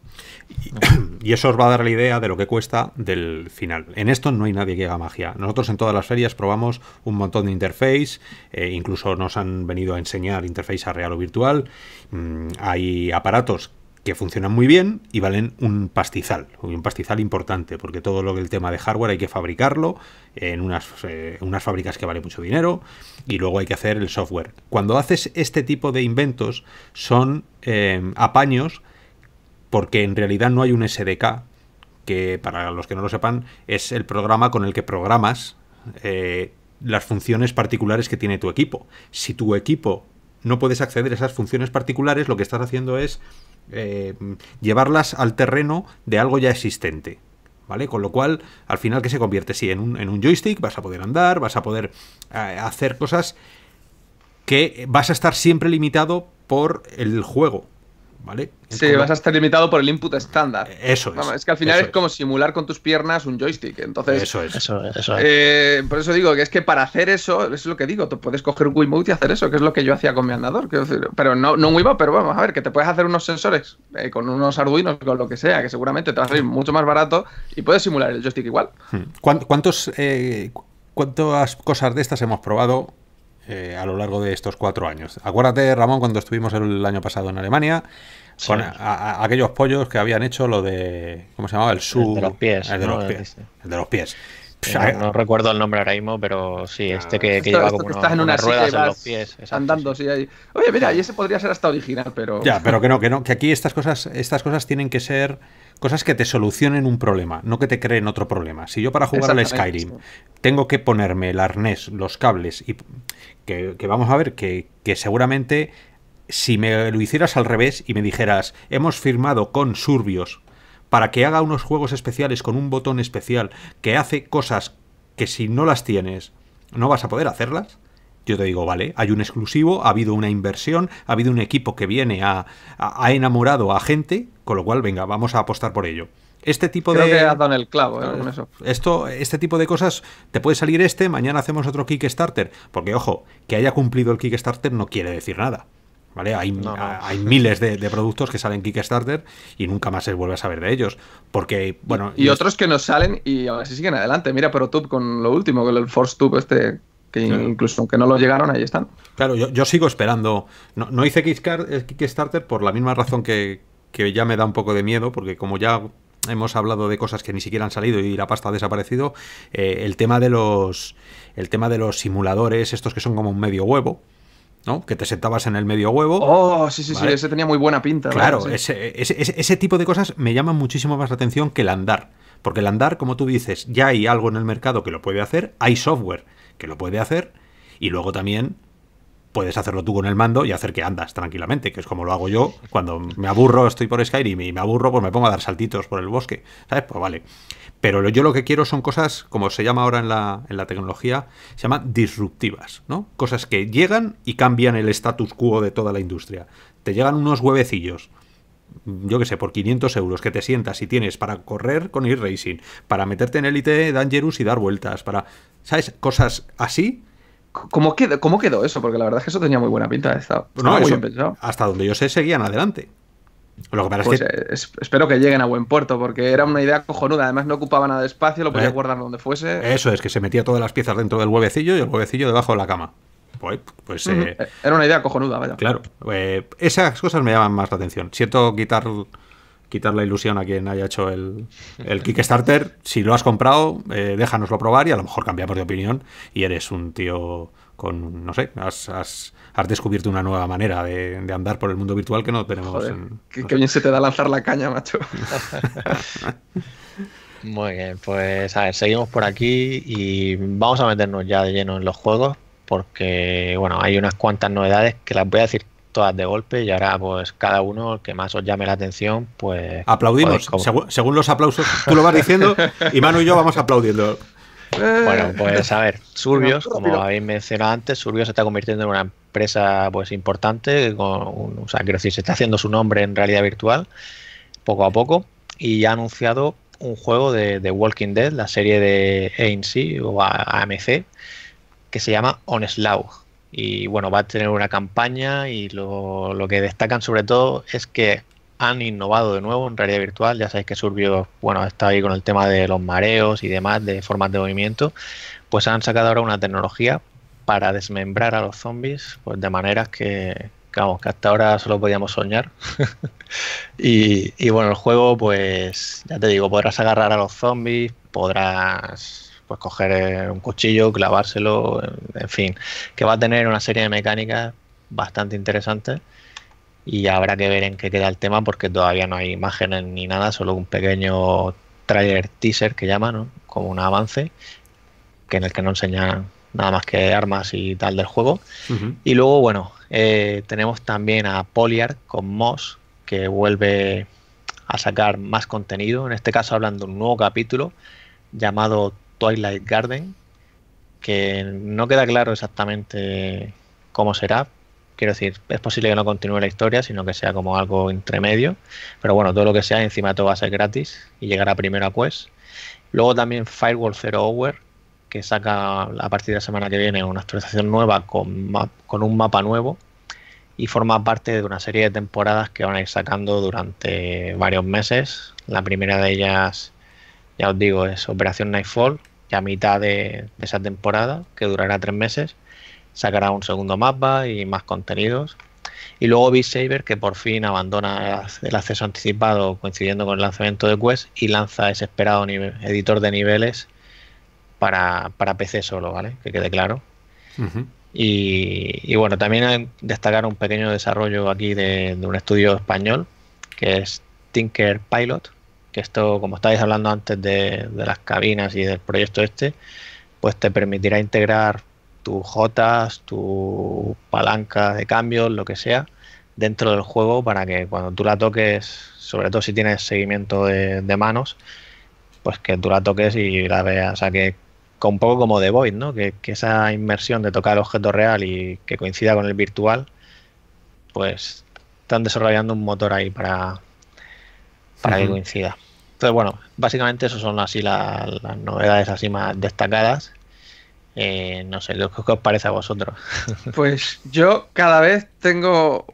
Y, eso os va a dar la idea de lo que cuesta del final. En esto no hay nadie que haga magia. Nosotros en todas las ferias probamos un montón de interface, eh, incluso nos han venido a enseñar interface a real o virtual. Mm, hay aparatos que funcionan muy bien y valen un pastizal, un pastizal importante, porque todo lo del tema de hardware hay que fabricarlo en unas, eh, unas fábricas que vale mucho dinero y luego hay que hacer el software. Cuando haces este tipo de inventos son eh, apaños porque en realidad no hay un SDK, que para los que no lo sepan es el programa con el que programas eh, las funciones particulares que tiene tu equipo. Si tu equipo no puedes acceder a esas funciones particulares, lo que estás haciendo es eh, llevarlas al terreno de algo ya existente. ¿Vale? Con lo cual, al final, que se convierte? Sí, en un, joystick vas a poder andar, vas a poder eh, hacer cosas que vas a estar siempre limitado por el juego, ¿vale? sí, vas a estar limitado por el input estándar. Eso es. es que al final es, como simular con tus piernas un joystick. Entonces, eso es. Eso, es. Eh, por eso digo que es que para hacer eso, es lo que digo, tú puedes coger un Wiimote y hacer eso, que es lo que yo hacía con mi andador. pero no, no un Wiimote, pero vamos a ver, que te puedes hacer unos sensores eh, con unos Arduinos, con lo que sea, que seguramente te va a salir mucho más barato y puedes simular el joystick igual. Hmm. ¿Cuántos, eh, ¿Cuántas cosas de estas hemos probado eh, a lo largo de estos cuatro años. Acuérdate, Ramón, cuando estuvimos el año pasado en Alemania, con aquellos pollos que habían hecho lo de. ¿Cómo se llamaba? El su... El de los pies. El de los pies. de los pies. No, recuerdo el nombre ahora mismo, pero sí, ah, este que, que lleva como en una unas ruedas en los pies. andando, sí. Oye, mira, y ese podría ser hasta original, pero. Ya, pero que no, que no, que aquí estas cosas, estas cosas tienen que ser cosas que te solucionen un problema, no que te creen otro problema. Si yo para jugar al Skyrim tengo que ponerme el arnés, los cables, y que, vamos a ver, que seguramente si me lo hicieras al revés y me dijeras, hemos firmado con Surbios para que haga unos juegos especiales con un botón especial que hace cosas que si no las tienes no vas a poder hacerlas, yo te digo, vale, hay un exclusivo, ha habido una inversión, ha habido un equipo que viene, a... ha enamorado a gente, con lo cual, venga, vamos a apostar por ello. Este tipo de. dado en el clavo, ¿eh? Eh, eso. Esto, este tipo de cosas, te puede salir este, mañana hacemos otro Kickstarter. Porque, ojo, que haya cumplido el Kickstarter no quiere decir nada. ¿Vale? Hay, miles de, productos que salen Kickstarter y nunca más se vuelve a saber de ellos. Porque, bueno. Y, otros que no salen y ahora sí siguen adelante. Mira, pero tú, con lo último, con el ForceTube este que incluso aunque no lo llegaron, ahí están. Claro, yo, sigo esperando. No, no hice eh, Kickstarter por la misma razón que, que ya me da un poco de miedo, porque como ya hemos hablado de cosas que ni siquiera han salido y la pasta ha desaparecido, eh, el tema de los el tema de los simuladores, estos que son como un medio huevo, ¿no? Que te sentabas en el medio huevo. Oh, sí, sí, sí, ese tenía muy buena pinta. Claro, ese, ese, ese, tipo de cosas me llaman muchísimo más la atención que el andar. Porque el andar, como tú dices, ya hay algo en el mercado que lo puede hacer, hay software que lo puede hacer, y luego también puedes hacerlo tú con el mando y hacer que andas tranquilamente, que es como lo hago yo cuando me aburro, estoy por Skyrim y me aburro, pues me pongo a dar saltitos por el bosque, ¿sabes? Pues vale. Pero yo lo que quiero son cosas, como se llama ahora en la, en la tecnología, se llaman disruptivas, ¿no? Cosas que llegan y cambian el status quo de toda la industria. Te llegan unos huevecillos yo que sé, por 500 euros que te sientas y tienes para correr con e-racing, para meterte en Elite Dangerous y dar vueltas, para, ¿sabes? Cosas así. ¿Cómo quedó, cómo quedó eso? Porque la verdad es que eso tenía muy buena pinta. Hasta donde yo sé, seguían adelante. pues, eh, espero que lleguen a buen puerto, porque era una idea cojonuda. Además, no ocupaba nada de espacio, lo podía eh, guardar donde fuese. Eso es, que se metía todas las piezas dentro del huevecillo y el huevecillo debajo de la cama. Eh, pues, eh, eh, era una idea cojonuda, vaya. Claro, esas cosas me llaman más la atención. Siento quitar, quitar la ilusión a quien haya hecho el, Kickstarter. Si lo has comprado, déjanoslo probar y a lo mejor cambiamos de opinión y eres un tío con, no sé, has, descubierto una nueva manera de, andar por el mundo virtual que no tenemos. que, bien se te da lanzar la caña, macho. Muy bien, pues a ver, seguimos por aquí y vamos a meternos ya de lleno en los juegos porque bueno, hay unas cuantas novedades que las voy a decir todas de golpe y ahora pues cada uno el que más os llame la atención pues aplaudimos según, los aplausos tú lo vas diciendo y Manu y yo vamos aplaudiendo bueno pues a ver Surbios como habéis mencionado antes Surbios se está convirtiendo en una empresa pues importante con, o sea quiero decir se está haciendo su nombre en realidad virtual poco a poco y ha anunciado un juego de, Walking Dead la serie de o AMC que se llama Onslaught. Y bueno, va a tener una campaña y lo, que destacan sobre todo es que han innovado de nuevo en realidad virtual. Ya sabéis que surgió bueno, está ahí con el tema de los mareos y demás, de formas de movimiento. Pues han sacado ahora una tecnología para desmembrar a los zombies pues de maneras que, vamos, que hasta ahora solo podíamos soñar. y bueno, el juego, pues ya te digo, podrás agarrar a los zombies, podrás pues coger eh, un cuchillo, clavárselo, en fin, que va a tener una serie de mecánicas bastante interesantes y habrá que ver en qué queda el tema porque todavía no hay imágenes ni nada, solo un pequeño trailer teaser que llaman, ¿no? como un avance, que en el que no enseñan nada más que armas y tal del juego. Y luego, bueno, eh, tenemos también a Polyard con Moss, que vuelve a sacar más contenido, en este caso hablando de un nuevo capítulo llamado Twilight Garden, que no queda claro exactamente cómo será. Quiero decir, es posible que no continúe la historia, sino que sea como algo intermedio. Pero bueno, todo lo que sea, encima de todo va a ser gratis y llegará primero a Quest. Luego también Firewall Zero Hour, que saca a partir de la semana que viene una actualización nueva con un mapa nuevo y forma parte de una serie de temporadas que van a ir sacando durante varios meses. La primera de ellas, ya os digo, es Operación Nightfall, a mitad de, esa temporada, que durará tres meses, sacará un segundo mapa y más contenidos. Y luego Beat Saber, que por fin abandona el acceso anticipado coincidiendo con el lanzamiento de Quest y lanza ese esperado editor de niveles para, para, PC solo, ¿vale? Que quede claro. y, bueno, también destacar un pequeño desarrollo aquí de, un estudio español, que es Tinker Pilot, que esto, como estáis hablando antes de, las cabinas y del proyecto este, pues te permitirá integrar tus jotas, tu palanca de cambios, lo que sea, dentro del juego para que cuando tú la toques, sobre todo si tienes seguimiento de, manos, pues que tú la toques y la veas, o sea, que un poco como The Void, ¿no? Que, que, esa inmersión de tocar el objeto real y que coincida con el virtual, pues están desarrollando un motor ahí para, para que coincida. Entonces, bueno, básicamente eso son así las novedades así más destacadas. Eh, no sé, ¿qué, que os parece a vosotros? Pues yo cada vez tengo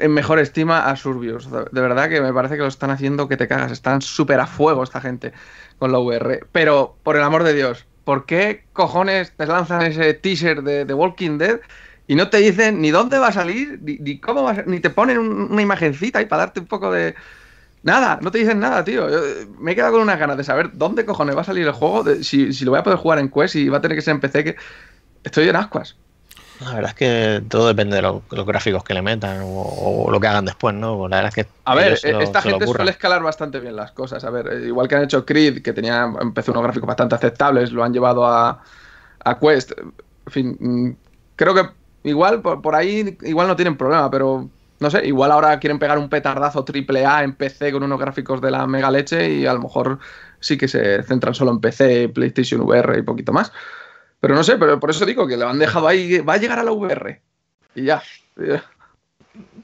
en mejor estima a Surbius. De verdad que me parece que lo están haciendo que te cagas. Están súper a fuego esta gente con la VR. Pero, por el amor de Dios, ¿por qué cojones te lanzan ese teaser de, The Walking Dead y no te dicen ni dónde va a salir, ni, cómo va a ni te ponen una imagencita ahí para darte un poco de, Nada, no te dicen nada, tío. Eh, me he quedado con unas ganas de saber dónde cojones va a salir el juego, si, lo voy a poder jugar en Quest, y va a tener que ser en PC, que estoy en ascuas. La verdad es que todo depende de, los gráficos que le metan o, lo que hagan después, ¿no? Pues la verdad es que a ver, eh, esta gente suele escalar bastante bien las cosas. A ver, eh, igual que han hecho Creed, que tenía empezó unos gráficos bastante aceptables, lo han llevado a, Quest. En fin, mm, creo que igual por, por ahí igual no tienen problema, pero no sé, igual ahora quieren pegar un petardazo AAA en PC con unos gráficos de la mega leche y a lo mejor sí que se centran solo en PC, PlayStation VR y poquito más. Pero no sé, pero por eso digo que lo han dejado ahí, va a llegar a la VR. Y ya.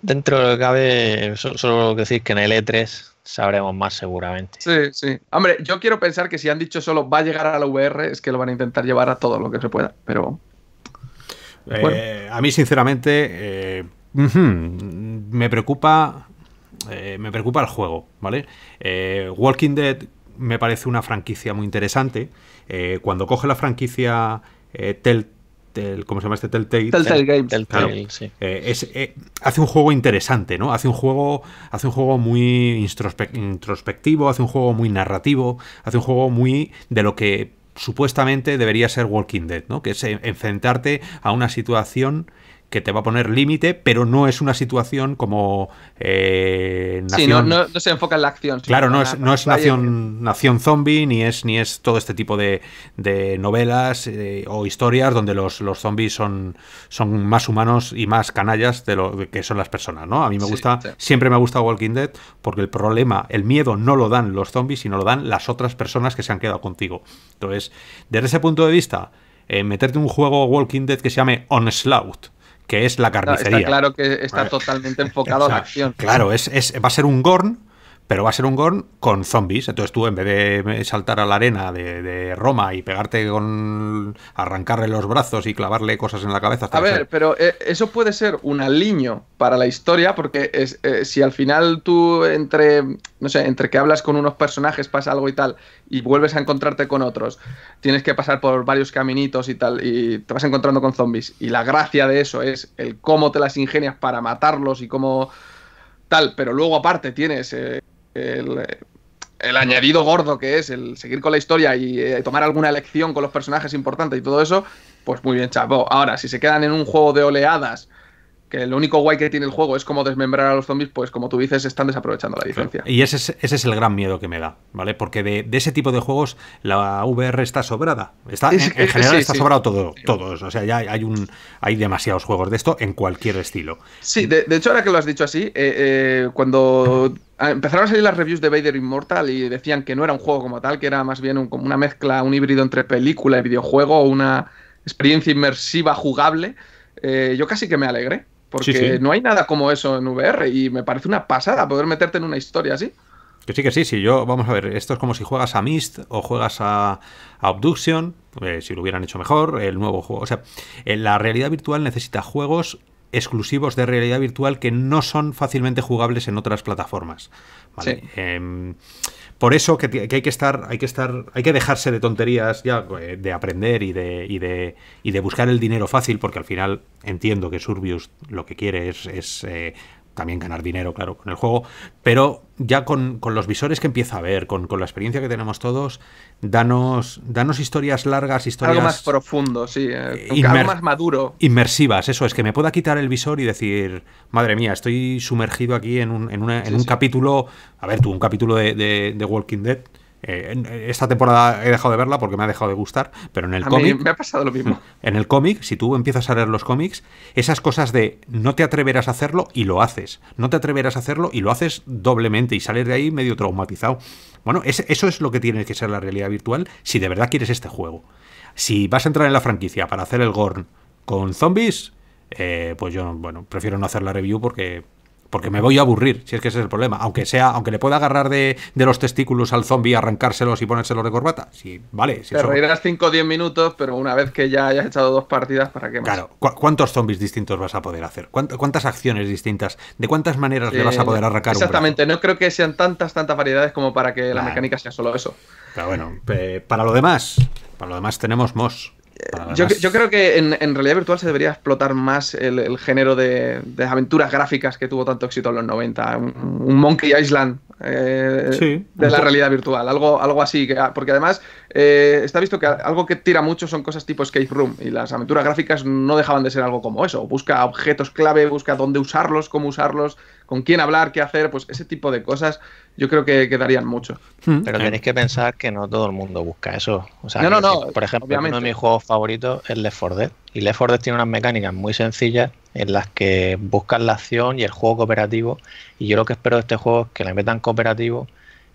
Dentro de cabe, solo decís que en el E3 sabremos más seguramente. Sí, sí. Hombre, yo quiero pensar que si han dicho solo va a llegar a la VR, es que lo van a intentar llevar a todo lo que se pueda, pero... Eh, a mí, sinceramente, eh, me preocupa. Eh, me preocupa el juego, ¿vale? Eh, Walking Dead me parece una franquicia muy interesante. Eh, cuando coge la franquicia Telltale, ¿cómo se llama este Telltale? hace un juego interesante, ¿no? Hace un juego, hace un juego muy introspectivo, hace un juego muy narrativo, hace un juego muy de lo que supuestamente debería ser Walking Dead, ¿no? Que es enfrentarte a una situación que te va a poner límite, pero no es una situación como eh, Sí, no, se enfoca en la acción. Claro, no es, no es nación, nación zombie, ni es, ni es todo este tipo de, novelas eh, o historias donde los, los zombies son, son más humanos y más canallas de lo que son las personas, ¿no? A mí me gusta, siempre me ha gustado Walking Dead, porque el problema, el miedo no lo dan los zombies, sino lo dan las otras personas que se han quedado contigo. Entonces, desde ese punto de vista, eh, meterte un juego Walking Dead que se llame Onslaught, que es la carnicería. claro que está totalmente enfocado en a la acción. Claro, es, va a ser un Gorn pero va a ser un Gorn con zombies. Entonces tú, en vez de saltar a la arena de, Roma y pegarte con. arrancarle los brazos y clavarle cosas en la cabeza. a ver, pero eh, eso puede ser un aliño para la historia, porque eh, si al final tú, entre. no sé, entre que hablas con unos personajes, pasa algo y tal, y vuelves a encontrarte con otros, tienes que pasar por varios caminitos y tal, y te vas encontrando con zombies. Y la gracia de eso es el cómo te las ingenias para matarlos y cómo. Tal, pero luego aparte tienes eh, el, añadido gordo que es el seguir con la historia y eh, tomar alguna elección con los personajes importantes y todo eso, pues muy bien, chavo Ahora, si se quedan en un juego de oleadas, que lo único guay que tiene el juego es como desmembrar a los zombies, pues como tú dices, están desaprovechando la diferencia Y ese es, el gran miedo que me da, ¿vale? Porque de, ese tipo de juegos la VR está sobrada. Está, en, general está sobrado todo, todos. O sea, ya hay, un, hay demasiados juegos de esto en cualquier estilo. Sí, de, hecho, ahora que lo has dicho así, eh, eh, cuando Ah, empezaron a salir las reviews de Vader Immortal y decían que no era un juego como tal, que era más bien como una mezcla, un híbrido entre película y videojuego, una experiencia inmersiva jugable. Eh, yo casi que me alegré, porque no hay nada como eso en VR y me parece una pasada poder meterte en una historia así. Que sí, que sí, sí. Yo, vamos a ver, esto es como si juegas a Mist o juegas a, abduction Obduction, eh, si lo hubieran hecho mejor, el nuevo juego. O sea, eh, la realidad virtual necesita juegos exclusivos de realidad virtual que no son fácilmente jugables en otras plataformas. Em, por eso que, hay que estar, hay que estar, hay que dejarse de tonterías ya eh, de aprender y de, de, buscar el dinero fácil, porque al final entiendo que Surbius lo que quiere es, eh, también ganar dinero, claro, con el juego, pero ya con, con los visores que empieza a ver, con, la experiencia que tenemos todos, danos, danos historias largas, historias... Algo más profundo, sí, eh, algo más maduro. Inmersivas, eso, es que me pueda quitar el visor y decir, madre mía, estoy sumergido aquí en un, en en un capítulo, a ver tú, un capítulo de, de Walking Dead, eh, esta temporada he dejado de verla porque me ha dejado de gustar, pero en el cómic. Me ha pasado lo mismo. En el cómic, si tú empiezas a leer los cómics, esas cosas de no te atreverás a hacerlo y lo haces. No te atreverás a hacerlo y lo haces doblemente y sales de ahí medio traumatizado. Bueno, eso es lo que tiene que ser la realidad virtual si de verdad quieres este juego. Si vas a entrar en la franquicia para hacer el Gorn con zombies, eh, pues yo, bueno, prefiero no hacer la review porque porque me voy a aburrir, si es que ese es el problema. Aunque sea, aunque le pueda agarrar de, los testículos al zombie, arrancárselos y ponérselos de corbata. Sí, vale. Si Te reirás 5 o 10 minutos, pero una vez que ya hayas echado dos partidas, ¿para qué más? Claro, ¿cuántos zombies distintos vas a poder hacer? ¿Cuántas acciones distintas? ¿De cuántas maneras le vas a eh, poder arrancar? Exactamente, no creo que sean tantas, tantas variedades como para que la mecánica sea solo eso. Pero bueno, para lo demás, para lo demás tenemos Moss yo, creo que en, realidad virtual se debería explotar más el, género de, aventuras gráficas que tuvo tanto éxito en los 90. Un, Monkey Island eh, de la realidad virtual, algo, algo así. Ah, porque además eh, está visto que algo que tira mucho son cosas tipo escape room y las aventuras gráficas no dejaban de ser algo como eso. Busca objetos clave, busca dónde usarlos, cómo usarlos con quién hablar, qué hacer, pues ese tipo de cosas yo creo que quedarían mucho. Hmm. Pero tenéis que pensar que no todo el mundo busca eso. O sea, no, no, no, por ejemplo, uno de mis juegos favoritos es Left 4 Y Left 4 tiene unas mecánicas muy sencillas en las que buscan la acción y el juego cooperativo. Y yo lo que espero de este juego es que le metan cooperativo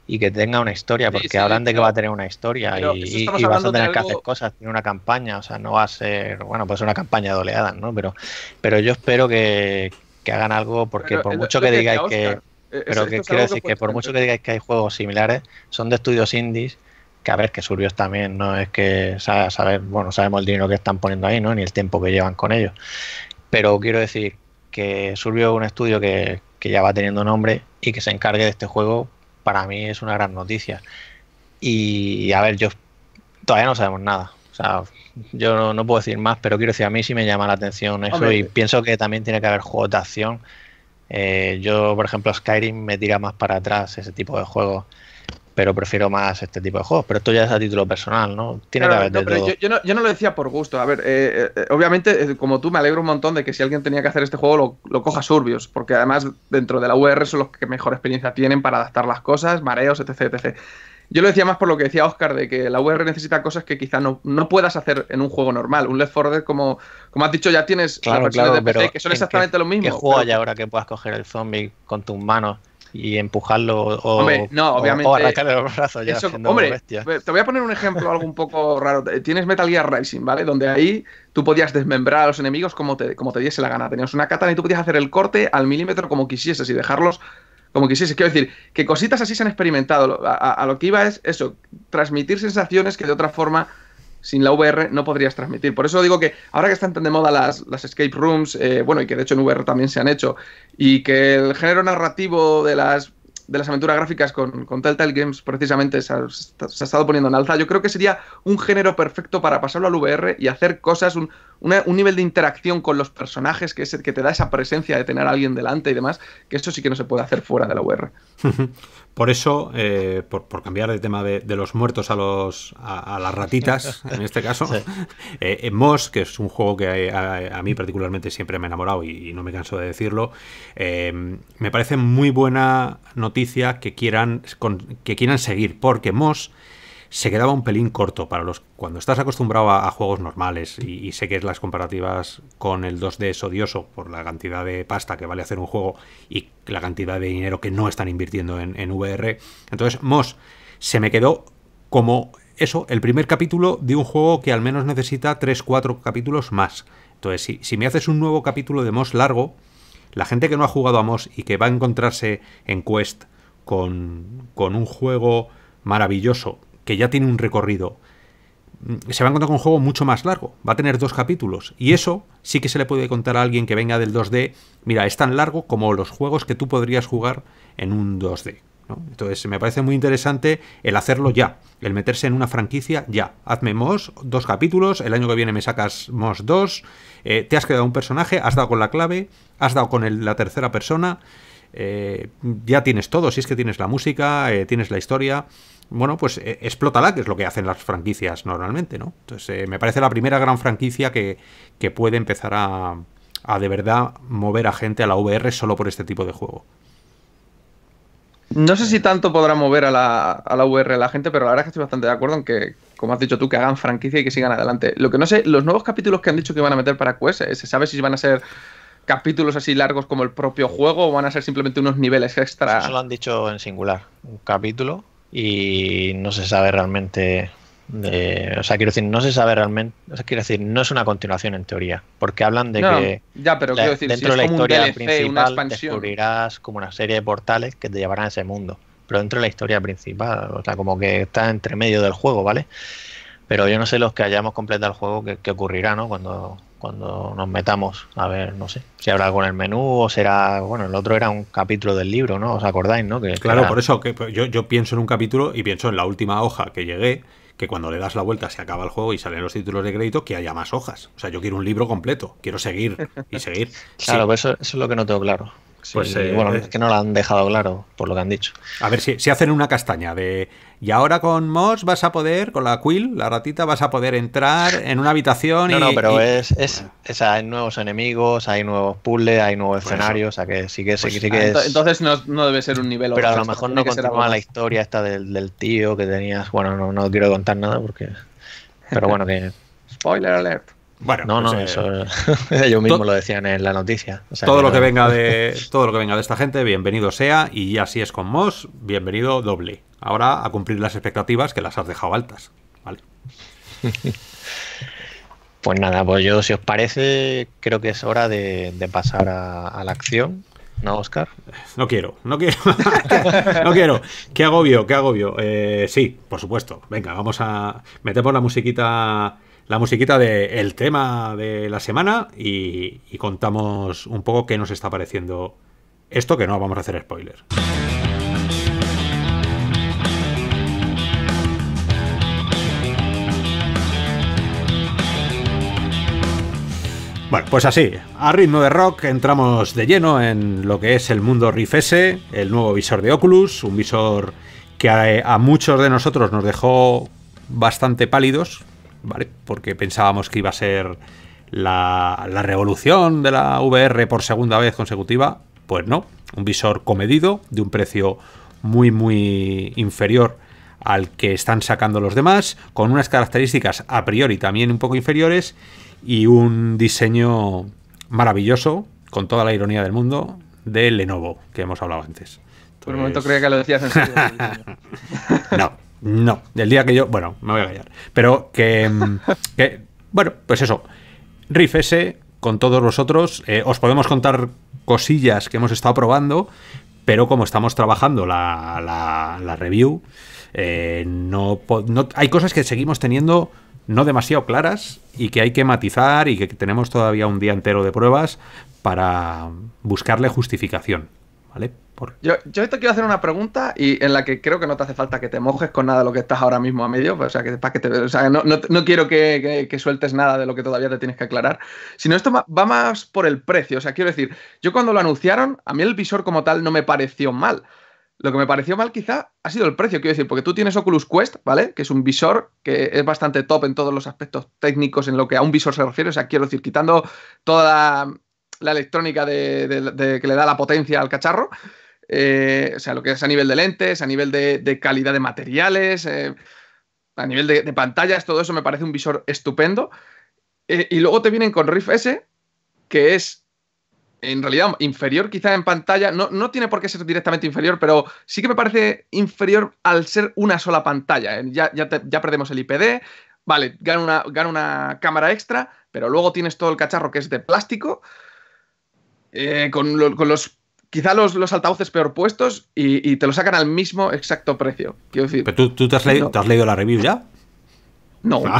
y que tenga una historia, porque hablan de que va a tener una historia y, vas a tener que hacer cosas, tiene una campaña, o sea, no va a ser, bueno, pues una campaña de oleadas, ¿no? Pero, pero yo espero que, que hagan algo, porque por mucho que digáis que. E-, quiero decir que por mucho que digáis que hay juegos similares, son de estudios indies que a ver, que Surbios también, no es que saber, bueno, sabemos el dinero que están poniendo ahí, ¿no? Ni el tiempo que llevan con ellos. Pero quiero decir que Surbios un estudio que, que, ya va teniendo nombre y que se encargue de este juego, para mí es una gran noticia. Y, a ver, yo todavía no sabemos nada. O sea, yo no, puedo decir más, pero quiero decir, a mí sí me llama la atención eso y eh, pienso que también tiene que haber juegos de acción. Eh, yo, por ejemplo, Skyrim me tira más para atrás ese tipo de juegos, pero prefiero más este tipo de juegos. Pero esto ya es a título personal, ¿no? Tiene que haber todo. Yo, no, yo, no, lo decía por gusto. A ver, eh, obviamente, como tú, me alegro un montón de que si alguien tenía que hacer este juego lo, lo coja Surbios, porque además dentro de la VR son los que mejor experiencia tienen para adaptar las cosas, mareos, etc. etc. Yo lo decía más por lo que decía Oscar, de que la VR necesita cosas que quizá no, no puedas hacer en un juego normal. Un Left 4 como, como has dicho, ya tienes la las de PC que son exactamente los lo mismo. ¿Qué juego ahora que puedas coger el zombie con tus manos? y empujarlo o, arrancarle los brazos hombre, te voy a poner un ejemplo algo un poco raro. Tienes Metal Gear Rising, ¿vale? Donde ahí tú podías desmembrar a los enemigos como te, como te diese la gana. Tenías una katana y tú podías hacer el corte al milímetro como quisieses y dejarlos como quisiese, Quiero decir, que cositas así se han experimentado. A, lo que iba es eso, transmitir sensaciones que de otra forma, sin la VR, no podrías transmitir. Por eso digo que ahora que están tan de moda las, escape rooms, eh, bueno, y que de hecho en VR también se han hecho, y que el género narrativo de las de las aventuras gráficas con, con Telltale Games precisamente se ha, estado poniendo en alza. Yo creo que sería un género perfecto para pasarlo al VR y hacer cosas, un, nivel de interacción con los personajes que, es que te da esa presencia de tener a alguien delante y demás, que esto sí que no se puede hacer fuera de la VR. Por eso, eh, por, cambiar de tema de, los muertos a, los, a, las ratitas, en este caso, eh, eh, Moss, que es un juego que a, mí particularmente siempre me ha enamorado y, no me canso de decirlo, me parece muy buena noticia noticia que quieran, que quieran seguir, porque Moss se quedaba un pelín corto para los cuando estás acostumbrado a, juegos normales y, sé que es las comparativas con el 2D es odioso por la cantidad de pasta que vale hacer un juego y la cantidad de dinero que no están invirtiendo en, VR. Entonces, Moss se me quedó como eso, el primer capítulo de un juego que al menos necesita 3-4 capítulos más. Entonces, si, si, me haces un nuevo capítulo de Moss largo, la gente que no ha jugado a Moss y que va a encontrarse en Quest con, con un juego maravilloso que ya tiene un recorrido, mm, se va a encontrar con un juego mucho más largo, va a tener dos capítulos. Y eso sí que se le puede contar a alguien que venga del 2D, mira, es tan largo como los juegos que tú podrías jugar en un 2D. Entonces me parece muy interesante el hacerlo ya, el meterse en una franquicia ya. Hazme Moss, dos capítulos, el año que viene me sacas Moss dos eh, te has creado un personaje, has dado con la clave, has dado con la tercera persona, eh, ya tienes todo, si es que tienes la música, eh, tienes la historia. Bueno, pues explótala, que es lo que hacen las franquicias normalmente, ¿no? Entonces, me parece la primera gran franquicia que, puede empezar a, de verdad mover a gente a la VR solo por este tipo de juego. No sé si tanto podrá mover a la, a la VR la gente, pero la verdad es que estoy bastante de acuerdo en que, como has dicho tú, que hagan franquicia y que sigan adelante. Lo que no sé, los nuevos capítulos que han dicho que van a meter para Quest, ¿eh? ¿se sabe si van a ser capítulos así largos como el propio juego o van a ser simplemente unos niveles extra? Eso lo han dicho en singular, un capítulo y no se sabe realmente de, o sea, quiero decir, no se sabe realmente. O sea, quiero decir, no es una continuación en teoría. Porque hablan de que. dentro de la historia principal descubrirás como una serie de portales que te llevarán a ese mundo pero dentro de la historia principal, o sea, como que está entre medio del juego, ¿vale? Pero yo no sé los que hayamos completado el juego qué, ocurrirá, ¿no? Cuando, cuando nos metamos, a ver, no sé, si habrá con el menú o será, bueno, el otro era un capítulo del libro, ¿no? ¿Os acordáis, no? claro, por eso que yo, pienso en un capítulo y pienso en la última hoja que llegué, que cuando le das la vuelta se acaba el juego y salen los títulos de crédito, que haya más hojas. O sea, yo quiero un libro completo, quiero seguir y seguir. claro, pero pues eso, es lo que no tengo claro. Pues, eh, bueno, eh. es que no lo han dejado claro, por lo que han dicho. A ver si, si hacen una castaña de. Y ahora con Moss vas a poder, con la Quill, la ratita, vas a poder entrar en una habitación no, y. No, pero es. es hay nuevos enemigos, hay nuevos puzzles, hay nuevos escenarios, o sea que sí que, pues, ah, Entonces no, debe ser un nivel. Pero a lo mejor no contaba la historia esta del, tío que tenías. Bueno, no, no quiero contar nada porque. Pero bueno, que. Spoiler alert. Bueno, no, no, pues, eso eh, ellos mismos lo decían en la noticia. todo, lo que venga de, todo lo que venga de esta gente, bienvenido sea, y así es con Moss, bienvenido doble. Ahora a cumplir las expectativas que las has dejado altas. pues nada, pues yo, si os parece, creo que es hora de, pasar a, la acción. ¿no, Oscar? No quiero, no quiero, no quiero. Qué agobio, qué agobio. Eh, sí, por supuesto. Venga, vamos a. Metemos la musiquita la musiquita del el tema de la semana y, contamos un poco qué nos está pareciendo esto, que no vamos a hacer spoilers. Bueno, pues así, a ritmo de rock entramos de lleno en lo que es el mundo Riff S, el nuevo visor de Oculus, un visor que a, muchos de nosotros nos dejó bastante pálidos, ¿vale? Porque pensábamos que iba a ser la, la revolución de la VR por segunda vez consecutiva. Pues no, un visor comedido, de un precio muy, muy inferior al que están sacando los demás, con unas características a priori también un poco inferiores y un diseño maravilloso, con toda la ironía del mundo, de Lenovo, que hemos hablado antes. Por un momento creía que lo decías en serio. no. No, el día que yo, bueno, me voy a callar, pero que, mm, bueno, pues eso, Riff ese, con todos vosotros, eh, os podemos contar cosillas que hemos estado probando, pero como estamos trabajando la, la, la review, eh, no, hay cosas que seguimos teniendo no demasiado claras y que hay que matizar y que tenemos todavía un día entero de pruebas para buscarle justificación. Yo, yo te quiero hacer una pregunta y en la que creo que no te hace falta que te mojes con nada de lo que estás ahora mismo a medio, pues, o sea, que, para que te, o no, quiero que, que, sueltes nada de lo que todavía te tienes que aclarar, sino esto va más por el precio, o sea, quiero decir, yo cuando lo anunciaron, a mí el visor como tal no me pareció mal, lo que me pareció mal quizá ha sido el precio, quiero decir, porque tú tienes Oculus Quest, ¿vale? Que es un visor que es bastante top en todos los aspectos técnicos en lo que a un visor se refiere, o sea, quiero decir, quitando toda la electrónica de, que le da la potencia al cacharro. Eh, o sea, lo que es a nivel de lentes, a nivel de, calidad de materiales, eh, a nivel de, pantallas, todo eso me parece un visor estupendo. Eh, y luego te vienen con Rift S, que es en realidad inferior quizá en pantalla, no, tiene por qué ser directamente inferior, pero sí que me parece inferior al ser una sola pantalla. Ya, ya, perdemos el IPD, vale, gana una cámara extra, pero luego tienes todo el cacharro que es de plástico eh, con, con, los quizá los, los altavoces peor puestos y, te lo sacan al mismo exacto precio. Quiero decir, tú, te, has leído la review ya? No. no,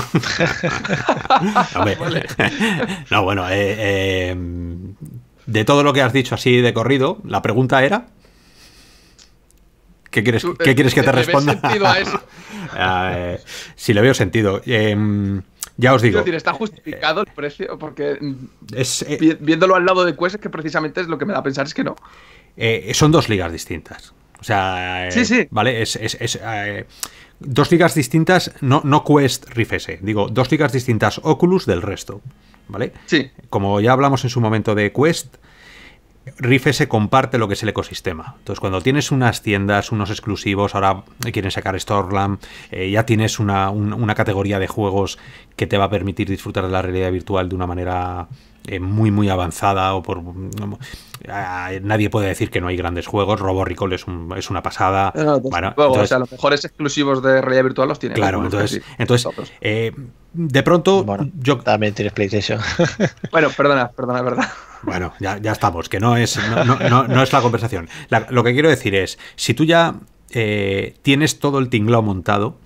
ah. no bueno, eh, eh, de todo lo que has dicho así de corrido, la pregunta era... ¿Qué quieres, eh, quieres que te responda? si ah, eh, le veo sentido. Em, ya os digo. está justificado el precio porque mm, es, eh, viéndolo al lado de Quest, que precisamente es lo que me da a pensar es que no. Eh, son dos ligas distintas. O sea, ¿vale? Es, dos ligas distintas, no, no Quest Rifese, digo, dos ligas distintas Oculus del resto, ¿vale? Como ya hablamos en su momento de Quest, Rife se comparte lo que es el ecosistema. Entonces, cuando tienes unas tiendas, unos exclusivos, ahora quieren sacar Storlam, eh, ya tienes una, categoría de juegos que te va a permitir disfrutar de la realidad virtual de una manera eh, muy, muy avanzada. O por Nadie puede decir que no hay grandes juegos. Robo Recall es, una pasada. o sea, los mejores exclusivos de realidad virtual los tienes. Claro, entonces, entonces eh, de pronto. Bueno, yo... También tienes PlayStation. bueno, perdona, perdona, verdad. Bueno, ya, ya estamos, que no es, no, no, es la conversación. lo que quiero decir es, si tú ya eh, tienes todo el tinglao montado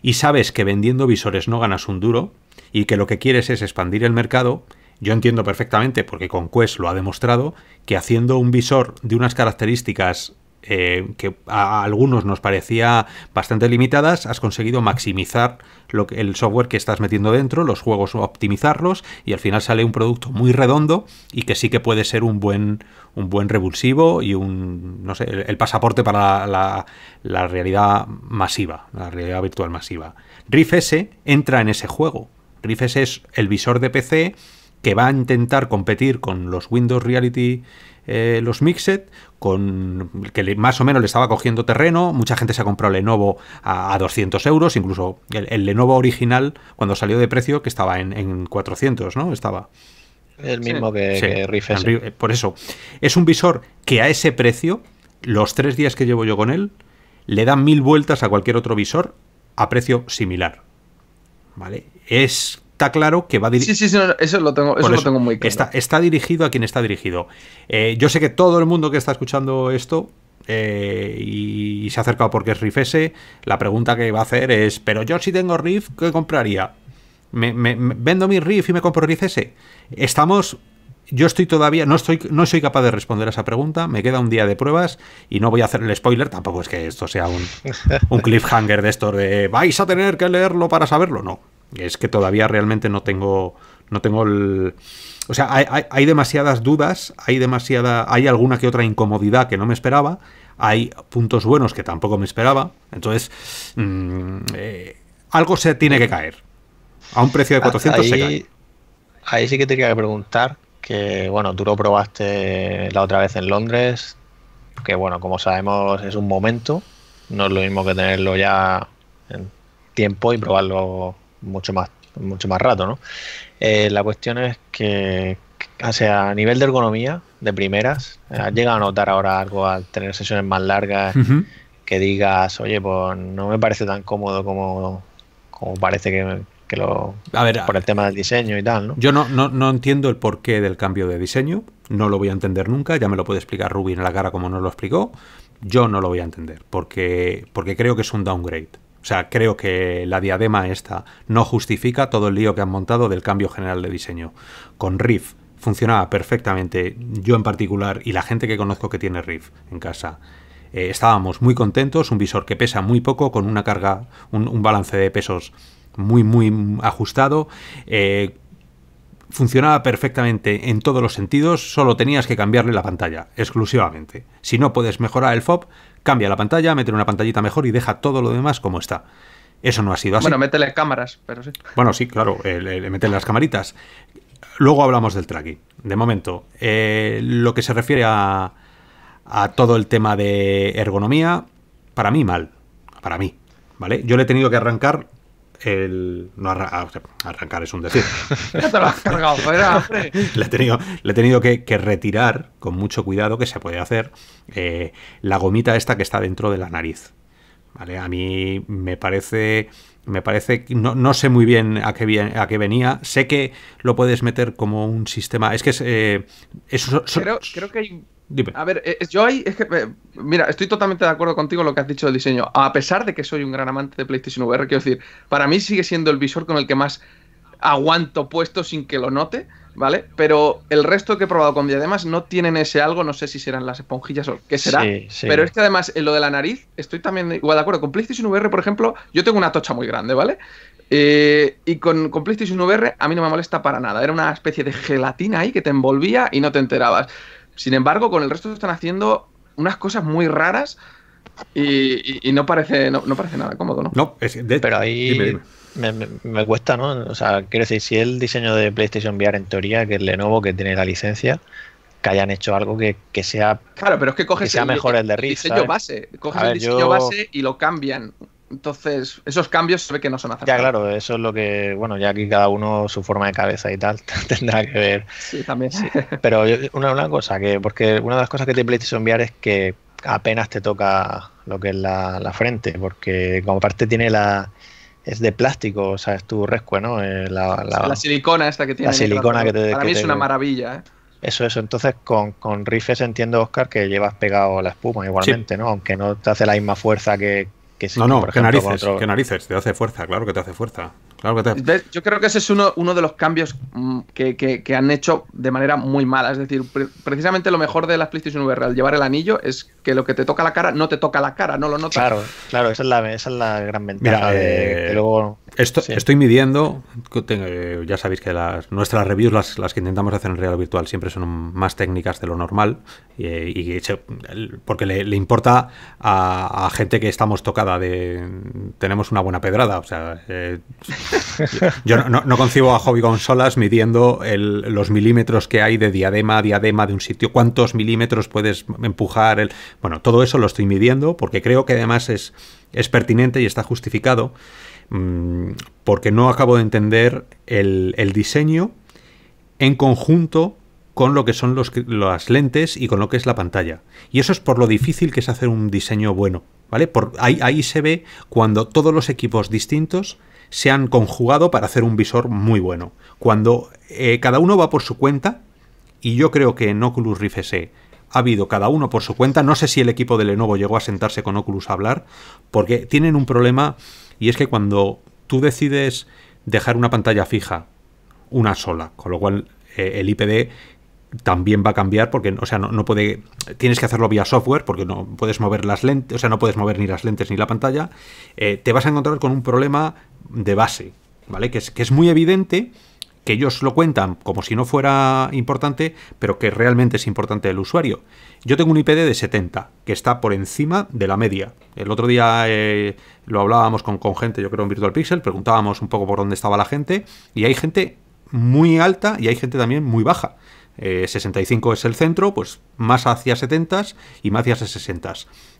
y sabes que vendiendo visores no ganas un duro y que lo que quieres es expandir el mercado, yo entiendo perfectamente, porque con Quest lo ha demostrado, que haciendo un visor de unas características eh, que a algunos nos parecía bastante limitadas, has conseguido maximizar lo que, el software que estás metiendo dentro, los juegos optimizarlos y al final sale un producto muy redondo y que sí que puede ser un buen, un buen revulsivo y un, el, pasaporte para la, realidad masiva, la realidad virtual masiva. Riff S entra en ese juego. Riff S es el visor de PC que va a intentar competir con los Windows Reality eh, los Mixed, con, que más o menos le estaba cogiendo terreno. Mucha gente se ha comprado Lenovo a, 200 euros, incluso el, Lenovo original, cuando salió de precio, que estaba en, 400, ¿no? Estaba. El mismo que, sí. Eh, por eso, es un visor que a ese precio, los tres días que llevo yo con él, le dan mil vueltas a cualquier otro visor a precio similar. ¿Vale? Es está claro que va dirigido. Sí, sí, sí eso, lo tengo, muy claro. Está, dirigido a quien está dirigido. Eh, yo sé que todo el mundo que está escuchando esto eh, y, se ha acercado porque es RIF-S la pregunta que va a hacer es: ¿pero yo si tengo Riff, qué compraría? ¿Me, vendo mi Riff y me compro Riff S? Estamos yo estoy todavía, no, estoy, no soy capaz de responder a esa pregunta, me queda un día de pruebas y no voy a hacer el spoiler, tampoco es que esto sea un, un cliffhanger de esto de vais a tener que leerlo para saberlo, no, es que todavía realmente no tengo, no tengo el... O sea, hay, demasiadas dudas, hay demasiada, hay alguna que otra incomodidad que no me esperaba, hay puntos buenos que tampoco me esperaba, entonces mm, eh, algo se tiene que caer. A un precio de 400 ah, ahí, Ahí sí que te quería preguntar que, bueno, tú lo probaste la otra vez en Londres, que, bueno, como sabemos es un momento, no es lo mismo que tenerlo ya en tiempo y probarlo mucho más, mucho más rato, ¿no? Eh, la cuestión es que, o sea, a nivel de ergonomía, de primeras, eh, llega a notar ahora algo al tener sesiones más largas, que digas, oye, pues no me parece tan cómodo como, como parece que, lo... A ver, por el tema del diseño y tal, ¿no? Yo no, no, no entiendo el porqué del cambio de diseño, no lo voy a entender nunca, ya me lo puede explicar Ruby en la cara como nos lo explicó, yo no lo voy a entender, porque, porque creo que es un downgrade. O sea, creo que la diadema esta no justifica todo el lío que han montado del cambio general de diseño. Con Riff funcionaba perfectamente, yo en particular y la gente que conozco que tiene Riff en casa. Eh, estábamos muy contentos, un visor que pesa muy poco, con una carga, un, balance de pesos muy, muy ajustado. Eh, funcionaba perfectamente en todos los sentidos, solo tenías que cambiarle la pantalla, exclusivamente. Si no puedes mejorar el FOB, Cambia la pantalla, mete una pantallita mejor y deja todo lo demás como está. Eso no ha sido así. Bueno, métele cámaras, pero sí. Bueno, sí, claro, eh, le meten las camaritas. Luego hablamos del tracking. De momento, eh, lo que se refiere a, a todo el tema de ergonomía, para mí mal. Para mí. ¿Vale? Yo le he tenido que arrancar el. No ah, arrancar es un decir. te lo has cargado, le he tenido, le he tenido que, retirar con mucho cuidado, que se puede hacer, eh, la gomita esta que está dentro de la nariz. ¿Vale? A mí me parece. Me parece. No, no sé muy bien a qué, a qué venía. Sé que lo puedes meter como un sistema. Es que es. Eh, creo, creo que hay a ver, eh, yo ahí, es que, eh, mira, estoy totalmente de acuerdo contigo en lo que has dicho del diseño. A pesar de que soy un gran amante de PlayStation VR, quiero decir, para mí sigue siendo el visor con el que más aguanto puesto sin que lo note, ¿vale? Pero el resto que he probado con diademas no tienen ese algo, no sé si serán las esponjillas o qué será. Pero es que además en lo de la nariz estoy también igual de acuerdo. Con PlayStation VR, por ejemplo, yo tengo una tocha muy grande, ¿vale? Eh, y con PlayStation VR a mí no me molesta para nada. Era una especie de gelatina ahí que te envolvía y no te enterabas. Sin embargo, con el resto están haciendo unas cosas muy raras y, no, parece, no, parece nada cómodo, ¿no? No, es, pero ahí Me, cuesta, ¿no? O sea, quiero decir, si el diseño de PlayStation VR en teoría, que es Lenovo, que tiene la licencia, que hayan hecho algo que, sea. Claro, pero es que mejor el de Rift. Diseño base. Coges el diseño base y lo cambian entonces, esos cambios se ve que no son aceptables. Ya, claro, eso es lo que, bueno, ya aquí cada uno su forma de cabeza y tal tendrá que ver. Sí, también. Sí. Pero una, cosa, que porque una de las cosas que te PlayStation enviar es que apenas te toca lo que es la, frente, porque como parte tiene la... Es de plástico, o sea, es tu rescue, ¿no? Eh, la, silicona esta que tiene. La silicona que te... Para mí es una maravilla, ¿eh? Eso, eso. Entonces, con, con entiendo, Oscar, que llevas pegado la espuma igualmente, ¿no? Aunque no te hace la misma fuerza que, no, no, que narices, que narices, te hace fuerza, claro que te hace fuerza. Yo creo que ese es uno, uno de los cambios mm, que, han hecho de manera muy mala. Es decir, precisamente lo mejor de la PlayStation VR al llevar el anillo es que lo que te toca la cara no te toca la cara, no lo notas. Claro, claro, esa es la, es la gran ventaja de, eh, luego esto, Estoy midiendo, eh, ya sabéis que las, nuestras reviews, las, las, que intentamos hacer en real virtual, siempre son más técnicas de lo normal, y, eh, porque le, importa a, gente que estamos tocada de... tenemos una buena pedrada, o sea, eh, yo no, concibo a hobby consolas midiendo los milímetros que hay de diadema a diadema de un sitio, cuántos milímetros puedes empujar, el, bueno, todo eso lo estoy midiendo porque creo que además es, es pertinente y está justificado. Mm, porque no acabo de entender el, diseño en conjunto con lo que son las lentes y con lo que es la pantalla. Y eso es por lo difícil que es hacer un diseño bueno, ¿vale? Por, ahí, se ve cuando todos los equipos distintos se han conjugado para hacer un visor muy bueno. Cuando eh, cada uno va por su cuenta, y yo creo que en Oculus Rift S ha habido cada uno por su cuenta, no sé si el equipo de Lenovo llegó a sentarse con Oculus a hablar, porque tienen un problema y es que cuando tú decides dejar una pantalla fija, una sola, con lo cual eh, el IPD también va a cambiar porque, sea, no, puede, tienes que hacerlo vía software porque no puedes mover las lentes, o sea, no puedes mover ni las lentes ni la pantalla, eh, te vas a encontrar con un problema de base, ¿vale? Que que es muy evidente, que ellos lo cuentan como si no fuera importante, pero que realmente es importante el usuario. Yo tengo un IPD de 70, que está por encima de la media. El otro día eh, lo hablábamos con, gente, yo creo, en Virtual Pixel, preguntábamos un poco por dónde estaba la gente, y hay gente muy alta y hay gente también muy baja. 65 eh, es el centro, pues más hacia 70 y más hacia 60.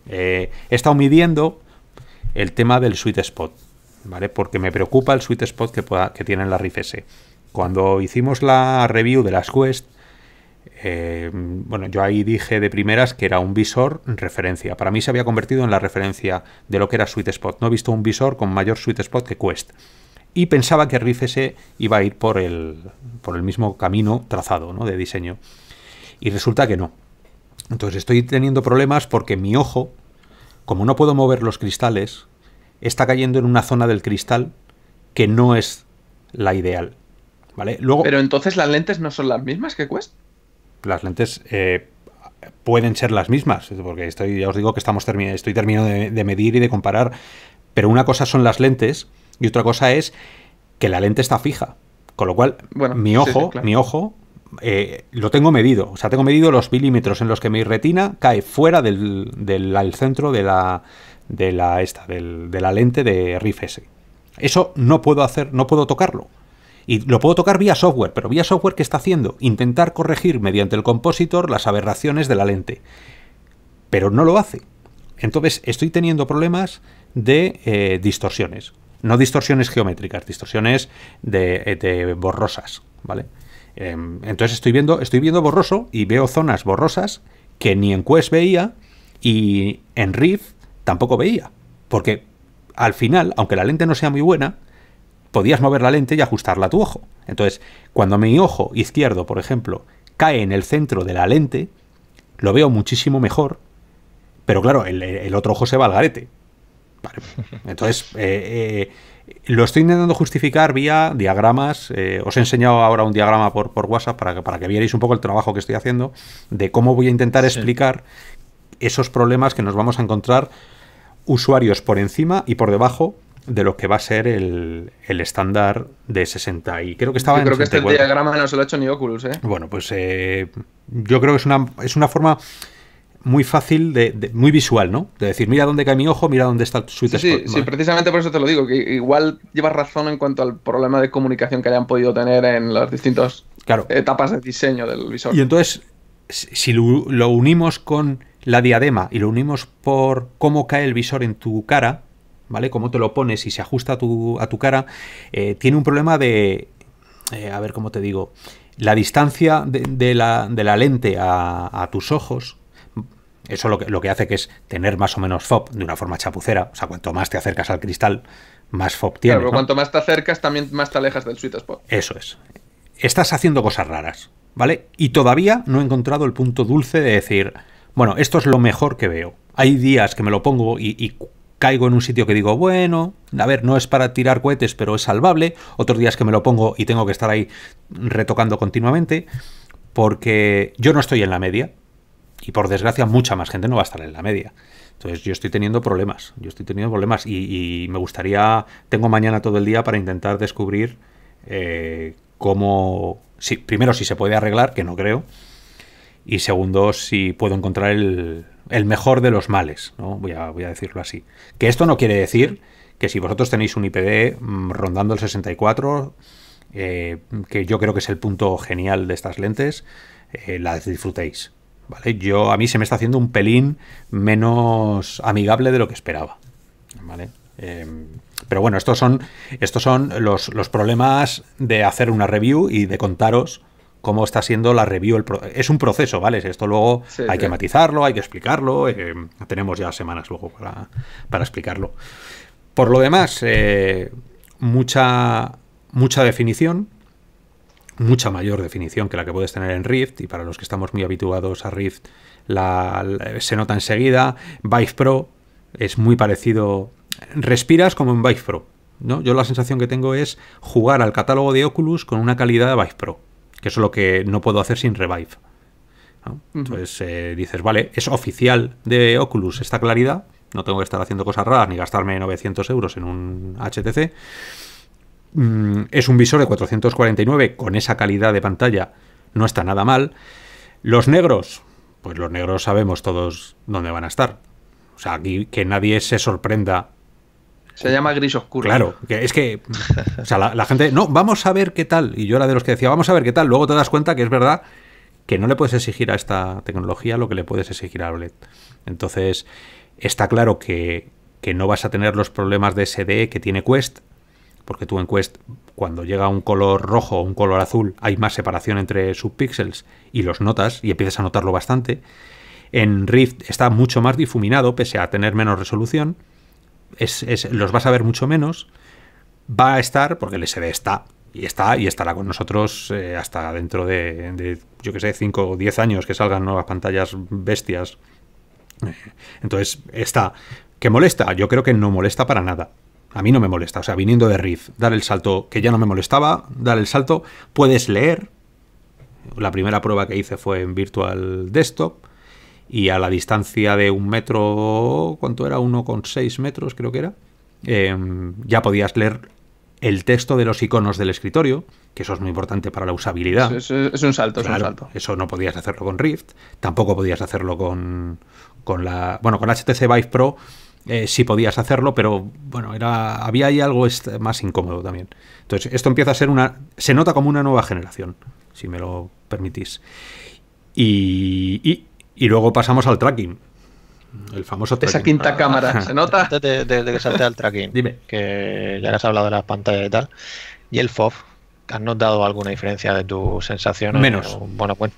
Eh, he estado midiendo el tema del sweet spot, ¿vale? Porque me preocupa el sweet spot que, pueda, que tienen las s cuando hicimos la review de las Quest, eh, bueno, yo ahí dije de primeras que era un visor referencia. Para mí se había convertido en la referencia de lo que era Sweet Spot. No he visto un visor con mayor Sweet Spot que Quest. Y pensaba que Riff ese iba a ir por el, por el mismo camino trazado ¿no? de diseño. Y resulta que no. Entonces estoy teniendo problemas porque mi ojo, como no puedo mover los cristales, está cayendo en una zona del cristal que no es la ideal. Pero entonces las lentes no son las mismas que Quest. Las lentes eh, pueden ser las mismas, porque estoy, ya os digo que estamos estoy terminando de, medir y de comparar. Pero una cosa son las lentes y otra cosa es que la lente está fija. Con lo cual, bueno, mi ojo, mi ojo eh, lo tengo medido. O sea, tengo medido los milímetros en los que mi retina cae fuera del, centro de la, de la, esta, del, de la lente de Riff S. Eso no puedo hacer, no puedo tocarlo. Y lo puedo tocar vía software, pero vía software ¿qué está haciendo? Intentar corregir mediante el compositor las aberraciones de la lente. Pero no lo hace. Entonces estoy teniendo problemas de eh, distorsiones. No distorsiones geométricas, distorsiones de, eh, borrosas, ¿vale? Em, entonces estoy viendo, estoy viendo borroso y veo zonas borrosas que ni en Quest veía y en Rift tampoco veía. Porque al final, aunque la lente no sea muy buena, podías mover la lente y ajustarla a tu ojo. Entonces, cuando mi ojo izquierdo, por ejemplo, cae en el centro de la lente, lo veo muchísimo mejor, pero claro, el, otro ojo se va al garete. Entonces, eh, eh, lo estoy intentando justificar vía diagramas. Eh, os he enseñado ahora un diagrama por, por WhatsApp para que, para que vierais un poco el trabajo que estoy haciendo de cómo voy a intentar explicar esos problemas que nos vamos a encontrar usuarios por encima y por debajo de lo que va a ser el, estándar de 60 y creo que estaba yo creo que este diagrama no se lo ha hecho ni Oculus ¿eh? bueno pues eh, yo creo que es una, es una forma muy fácil de, muy visual no de decir mira dónde cae mi ojo mira dónde está el sí, sí, sí, precisamente por eso te lo digo que igual llevas razón en cuanto al problema de comunicación que hayan podido tener en las distintas etapas de diseño del visor y entonces si lo unimos con la diadema y lo unimos por cómo cae el visor en tu cara ¿vale? Cómo te lo pones y se ajusta a tu, cara, eh, tiene un problema de, eh, a ver cómo te digo, la distancia de, la, lente a, tus ojos, eso lo que, lo que, hace que es tener más o menos FOB de una forma chapucera. O sea, cuanto más te acercas al cristal, más FOB tienes. Claro, pero cuanto más te acercas, también más te alejas del sweet spot. Eso es. Estás haciendo cosas raras, ¿vale? Y todavía no he encontrado el punto dulce de decir, bueno, esto es lo mejor que veo. Hay días que me lo pongo y caigo en un sitio que digo, bueno, a ver, no es para tirar cohetes, pero es salvable. Otros días que me lo pongo y tengo que estar ahí retocando continuamente, porque yo no estoy en la media. Y por desgracia, mucha más gente no va a estar en la media. Entonces, yo estoy teniendo problemas. Yo estoy teniendo problemas. Y, me gustaría. Tengo mañana todo el día para intentar descubrir eh, cómo. primero, si se puede arreglar, que no creo. Y segundo, si puedo encontrar el, el mejor de los males, voy, a, decirlo así. Que esto no quiere decir que si vosotros tenéis un IPD mm, rondando el 64, eh, que yo creo que es el punto genial de estas lentes, eh, la las disfrutéis. ¿vale? Yo, a mí se me está haciendo un pelín menos amigable de lo que esperaba. Em, pero bueno, estos son, estos son los, los, problemas de hacer una review y de contaros cómo está siendo la review. es un proceso, ¿vale? Esto luego hay que matizarlo, hay que explicarlo. Eh, tenemos ya semanas luego para, para explicarlo. Por lo demás, eh, mucha, mucha definición, mucha mayor definición que la que puedes tener en Rift y para los que estamos muy habituados a Rift la, se nota enseguida. Vive Pro es muy parecido, respiras como en Vive Pro. ¿no? Yo la sensación que tengo es jugar al catálogo de Oculus con una calidad de Vive Pro que es lo que no puedo hacer sin Revive. Entonces eh, dices, vale, es oficial de Oculus esta claridad, no tengo que estar haciendo cosas raras ni gastarme 900 euros en un HTC. Mm, es un visor de 449 con esa calidad de pantalla, no está nada mal. Los negros, pues los negros sabemos todos dónde van a estar. O sea, aquí que nadie se sorprenda se llama gris oscuro. Claro, que es que o sea, la, gente, no, vamos a ver qué tal. Y yo era de los que decía, vamos a ver qué tal. Luego te das cuenta que es verdad que no le puedes exigir a esta tecnología lo que le puedes exigir a OLED. Entonces, está claro que, que no vas a tener los problemas de SDE que tiene Quest, porque tú en Quest, cuando llega un color rojo o un color azul, hay más separación entre subpíxeles y los notas y empiezas a notarlo bastante. En Rift está mucho más difuminado, pese a tener menos resolución los vas a ver mucho menos. Va a estar, porque el SD está, y está, y estará con nosotros eh, hasta dentro de, yo que sé, 5 o 10 años que salgan nuevas pantallas bestias. Eh, entonces, está. ¿Que molesta? Yo creo que no molesta para nada. A mí no me molesta. O sea, viniendo de Riff, dar el salto que ya no me molestaba, dar el salto, puedes leer. La primera prueba que hice fue en Virtual Desktop y a la distancia de un metro, ¿cuánto era? 1,6 metros creo que era, em, ya podías leer el texto de los iconos del escritorio, que eso es muy importante para la usabilidad. Es, un salto, es un salto. Eso no podías hacerlo con Rift, tampoco podías hacerlo con, con la... Bueno, con HTC Vive Pro eh, sí podías hacerlo, pero bueno, era, había ahí algo más incómodo también. Entonces, esto empieza a ser una... Se nota como una nueva generación, si me lo permitís. y y luego pasamos al tracking. El famoso tracking. Esa quinta cámara, ¿se nota? de, que salte al tracking, Dime. que ya has hablado de las pantallas y tal, y el FOV, ¿has notado alguna diferencia de tu sensación? Menos. bueno, pues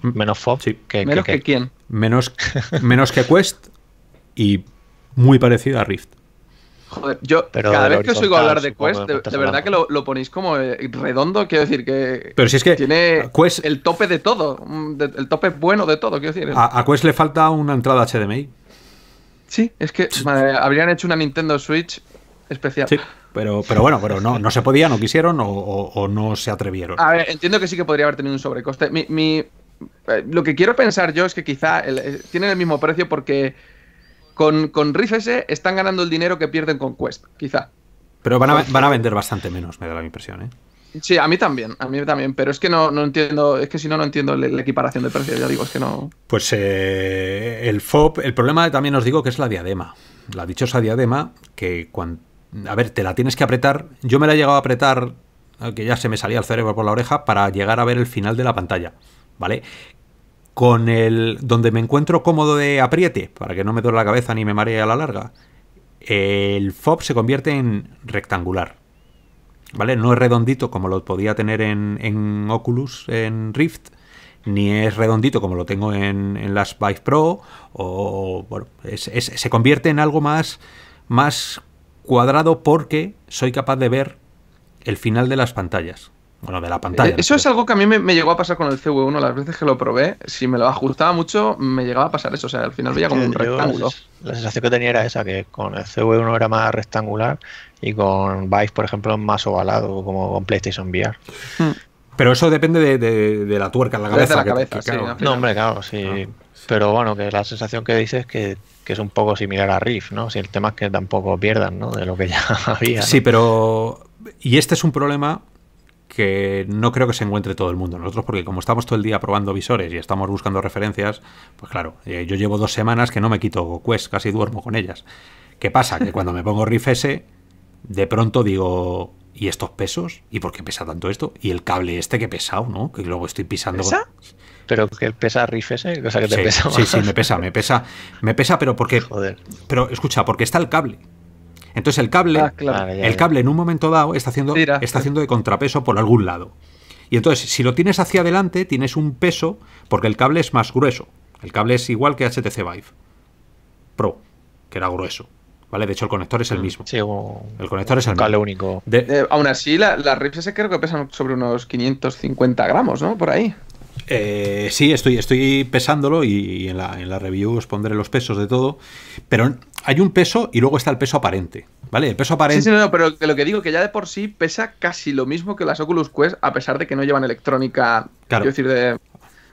Menos FOV. Que, menos que, quién. Menos, menos que Quest y muy parecido a Rift. Joder, yo cada vez que os oigo hablar de Quest, de, verdad que lo, ponéis como eh, redondo, quiero decir que. Tiene el tope de todo, mm, el tope bueno de todo, quiero decir. A, Quest le falta una entrada HDMI. Sí, es que habrían hecho una Nintendo Switch especial. Sí, pero, pero bueno, pero no, no se podía, no quisieron o, no se atrevieron. A ver, entiendo que sí que podría haber tenido un sobrecoste. Mi, eh, lo que quiero pensar yo es que quizá eh, tienen el mismo precio porque con, con están ganando el dinero que pierden con Quest, quizá. Pero van a, van a vender bastante menos, me da la impresión, ¿eh? Sí, a mí también, a mí también, pero es que no, no entiendo, es que si no, no entiendo la, equiparación de precios, ya digo, es que no... Pues eh, el FOB, el problema también os digo que es la diadema, la dichosa diadema, que cuando, a ver, te la tienes que apretar, yo me la he llegado a apretar, que ya se me salía el cerebro por la oreja, para llegar a ver el final de la pantalla, ¿vale? con el donde me encuentro cómodo de apriete, para que no me duele la cabeza ni me maree a la larga, el fob se convierte en rectangular. ¿Vale? No es redondito como lo podía tener en, Oculus, en Rift, ni es redondito como lo tengo en, las Vive Pro, o bueno, se convierte en algo más, más cuadrado porque soy capaz de ver el final de las pantallas. Bueno, de la eh, pantalla. Eso es algo que a mí me, llegó a pasar con el CV1 las veces que lo probé. Si me lo ajustaba mucho, me llegaba a pasar eso. O sea, al final veía como un rectángulo. la sensación que tenía era esa, que con el CV1 era más rectangular y con Vice por ejemplo, más ovalado, como con PlayStation VR. Hmm. Pero eso depende de, la tuerca en la cabeza. No, hombre, claro, sí. Ah. Pero bueno, que la sensación que dices es que, es un poco similar a Riff, ¿no? Si el tema es que tampoco pierdan, ¿no? De lo que ya había. Sí, pero. Y este es un problema que no creo que se encuentre todo el mundo. Nosotros, porque como estamos todo el día probando visores y estamos buscando referencias, pues claro, eh, yo llevo dos semanas que no me quito Quest, casi duermo con ellas. ¿Qué pasa? Que cuando me pongo Riff S, de pronto digo, ¿y estos pesos? ¿Y por qué pesa tanto esto? ¿Y el cable este que pesado, no? Que luego estoy pisando. ¿Pesa? Pero que pesa Riff s cosa que te pesa. Sí, sí, me pesa, me pesa, me pesa, pero porque. Joder. Pero escucha, porque está el cable. Entonces el cable, ah, el cable en un momento dado está haciendo, está haciendo de contrapeso por algún lado. Y entonces, si lo tienes hacia adelante, tienes un peso porque el cable es más grueso. El cable es igual que HTC Vive Pro, que era grueso. ¿Vale? De hecho, el conector es el mm, mismo. el conector es el cable mismo. único. Eh, aún así, las la, ese creo que pesan sobre unos 550 gramos, ¿no? Por ahí. Eh, sí, estoy, estoy pesándolo y, en, la, review os pondré los pesos de todo, pero hay un peso y luego está el peso aparente, ¿vale? El peso aparente... Sí, sí, no, pero lo que digo es que ya de por sí pesa casi lo mismo que las Oculus Quest, a pesar de que no llevan electrónica, claro. quiero decir, de...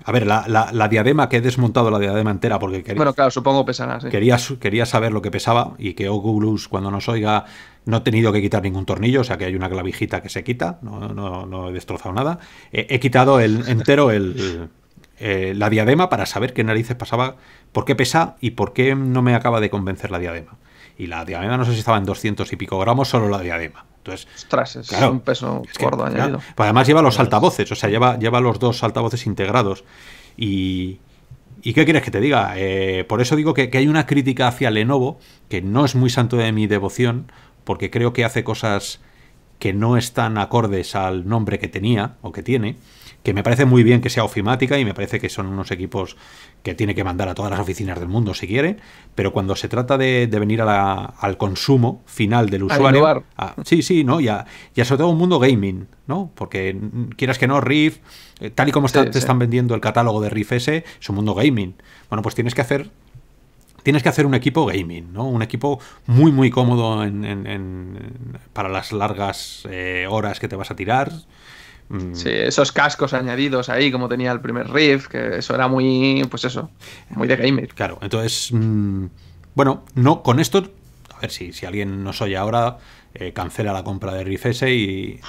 A ver, la, diadema que he desmontado la diadema entera porque quería. Bueno, claro, supongo pesará. Quería, quería, saber lo que pesaba y que Oculus, cuando nos oiga, no he tenido que quitar ningún tornillo, o sea que hay una clavijita que se quita, no, he destrozado nada. he quitado el, entero el, eh, la diadema para saber qué narices pasaba, por qué pesa y por qué no me acaba de convencer la diadema. Y la diadema no sé si estaba en 200 y pico gramos, solo la diadema. Entonces, Ostras, es un peso añadido. Pues además lleva los pues altavoces, o sea, lleva, lleva los dos altavoces integrados. Y, ¿Y qué quieres que te diga? Eh, por eso digo que, que, hay una crítica hacia Lenovo que no es muy santo de mi devoción, porque creo que hace cosas que no están acordes al nombre que tenía o que tiene, que me parece muy bien que sea ofimática y me parece que son unos equipos que tiene que mandar a todas las oficinas del mundo si quiere, pero cuando se trata de, venir al consumo final del usuario, sí, sí, ¿no? Ya, ya sobre todo un mundo gaming, ¿no? Porque quieras que no, Riff, eh, tal y como te están vendiendo el catálogo de Riff S, es un mundo gaming. Bueno, pues tienes que hacer tienes que hacer un equipo gaming, ¿no? Un equipo muy, muy cómodo para las largas eh, horas que te vas a tirar. Mm. Sí, esos cascos añadidos ahí, como tenía el primer Riff, que eso era muy, pues eso, muy de gaming. Claro, entonces, mm, bueno, no, con esto, a ver si, alguien no oye ahora, eh, cancela la compra de Riff S y...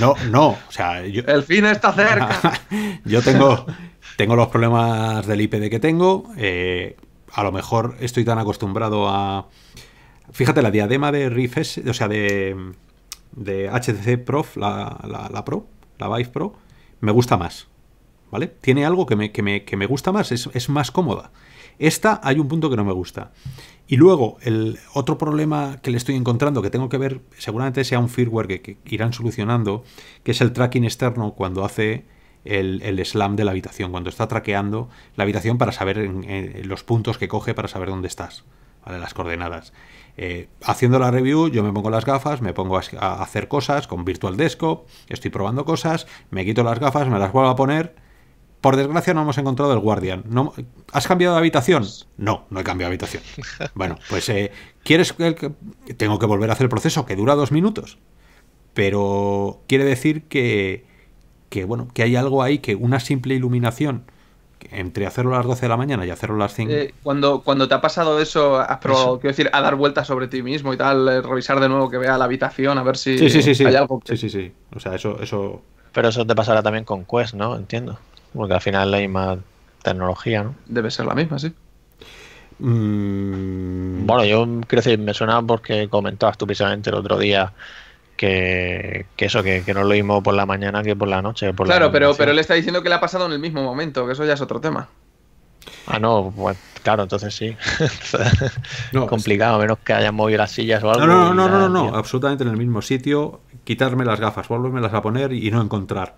No, no, no o sea... Yo, el fin está cerca. yo tengo, tengo los problemas del IPD que tengo. Eh, a lo mejor estoy tan acostumbrado a. Fíjate, la diadema de Riff o sea, de, de HTC Prof, la, Pro, la Vive Pro, me gusta más. ¿Vale? Tiene algo que me, que me, gusta más, es, más cómoda. Esta hay un punto que no me gusta. Y luego, el otro problema que le estoy encontrando, que tengo que ver, seguramente sea un firmware que irán solucionando, que es el tracking externo cuando hace el, slam de la habitación, cuando está traqueando la habitación para saber los puntos que coge para saber dónde estás, ¿vale? las coordenadas. Eh, haciendo la review, yo me pongo las gafas, me pongo a, hacer cosas con Virtual Desktop, estoy probando cosas, me quito las gafas, me las vuelvo a poner. Por desgracia no hemos encontrado el Guardian. No, ¿Has cambiado de habitación? No, no he cambiado de habitación. Bueno, pues eh, ¿quieres que, tengo que volver a hacer el proceso que dura dos minutos? Pero quiere decir que que, bueno, que hay algo ahí que una simple iluminación entre hacerlo a las 12 de la mañana y hacerlo a las 5. Eh, cuando, cuando te ha pasado eso, has probado, quiero decir, a dar vueltas sobre ti mismo y tal, eh, revisar de nuevo que vea la habitación, a ver si sí, sí, sí, hay algo. Sí, sí, sí. O sea, eso, eso. Pero eso te pasará también con Quest, ¿no? Entiendo. Porque al final hay más tecnología, ¿no? Debe ser la misma, sí. Mm. Bueno, yo creo que me suena porque comentabas tú precisamente el otro día que, eso, que, no lo mismo por la mañana que por la noche. Por claro, pero, pero le está diciendo que le ha pasado en el mismo momento, que eso ya es otro tema. Ah, no, pues claro, entonces sí. no, complicado, a menos que hayan movido las sillas o algo. No, no, no, no, no, no, absolutamente en el mismo sitio, quitarme las gafas, las a poner y no encontrar.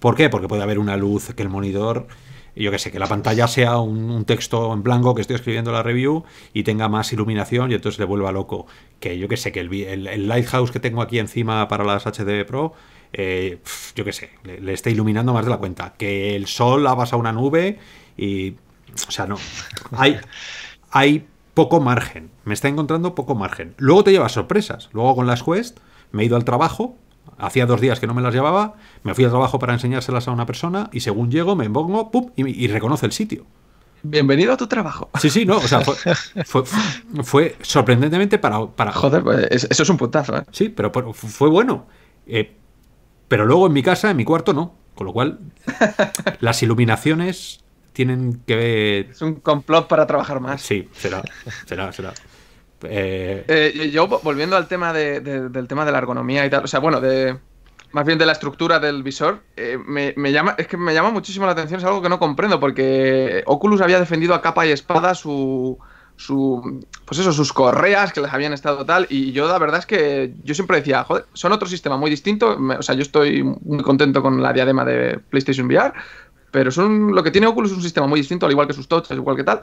¿Por qué? Porque puede haber una luz que el monitor yo que sé, que la pantalla sea un, texto en blanco que estoy escribiendo la review y tenga más iluminación y entonces le vuelva loco. Que yo que sé, que el, Lighthouse que tengo aquí encima para las HD Pro, eh, yo que sé, le, está esté iluminando más de la cuenta. Que el sol ha a una nube y... O sea, no. Hay, hay poco margen. Me está encontrando poco margen. Luego te lleva sorpresas. Luego con las Quest me he ido al trabajo Hacía dos días que no me las llevaba, me fui al trabajo para enseñárselas a una persona y según llego me pongo ¡pum! Y, reconoce el sitio. Bienvenido a tu trabajo. Sí, sí, no, o sea, fue, sorprendentemente para, para... Joder, pues, eso es un puntazo, ¿eh? Sí, pero, fue bueno. Eh, pero luego en mi casa, en mi cuarto, no. Con lo cual, las iluminaciones tienen que ver... Es un complot para trabajar más. Sí, será, será, será. Eh, eh, yo volviendo al tema de, del tema de la ergonomía y tal, o sea, bueno, de más bien de la estructura del visor, eh, me, llama, es que me llama muchísimo la atención, es algo que no comprendo, porque Oculus había defendido a capa y espada su, pues eso, sus correas que les habían estado tal, y yo la verdad es que yo siempre decía, joder, son otro sistema muy distinto, o sea, yo estoy muy contento con la diadema de PlayStation VR, pero son, lo que tiene Oculus es un sistema muy distinto, al igual que sus tochas igual que tal,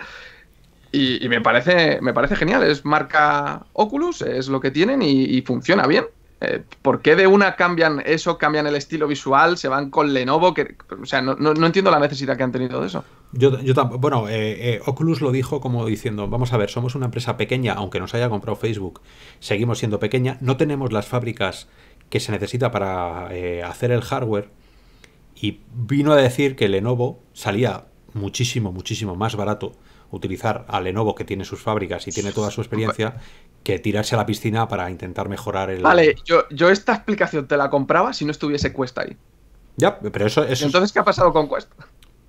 y, me, parece, me parece genial. Es marca Oculus, es lo que tienen y, funciona bien. Eh, ¿Por qué de una cambian eso, cambian el estilo visual, se van con Lenovo? Que, o sea, no, entiendo la necesidad que han tenido de eso. Yo, yo bueno, eh, eh, Oculus lo dijo como diciendo, vamos a ver, somos una empresa pequeña, aunque nos haya comprado Facebook, seguimos siendo pequeña, no tenemos las fábricas que se necesita para hacer el hardware. Y vino a decir que Lenovo salía muchísimo, muchísimo más barato utilizar a Lenovo, que tiene sus fábricas y tiene toda su experiencia, que tirarse a la piscina para intentar mejorar el. Vale, yo, esta explicación te la compraba si no estuviese Quest ahí. Ya, pero eso, es... Entonces, ¿qué ha pasado con Quest?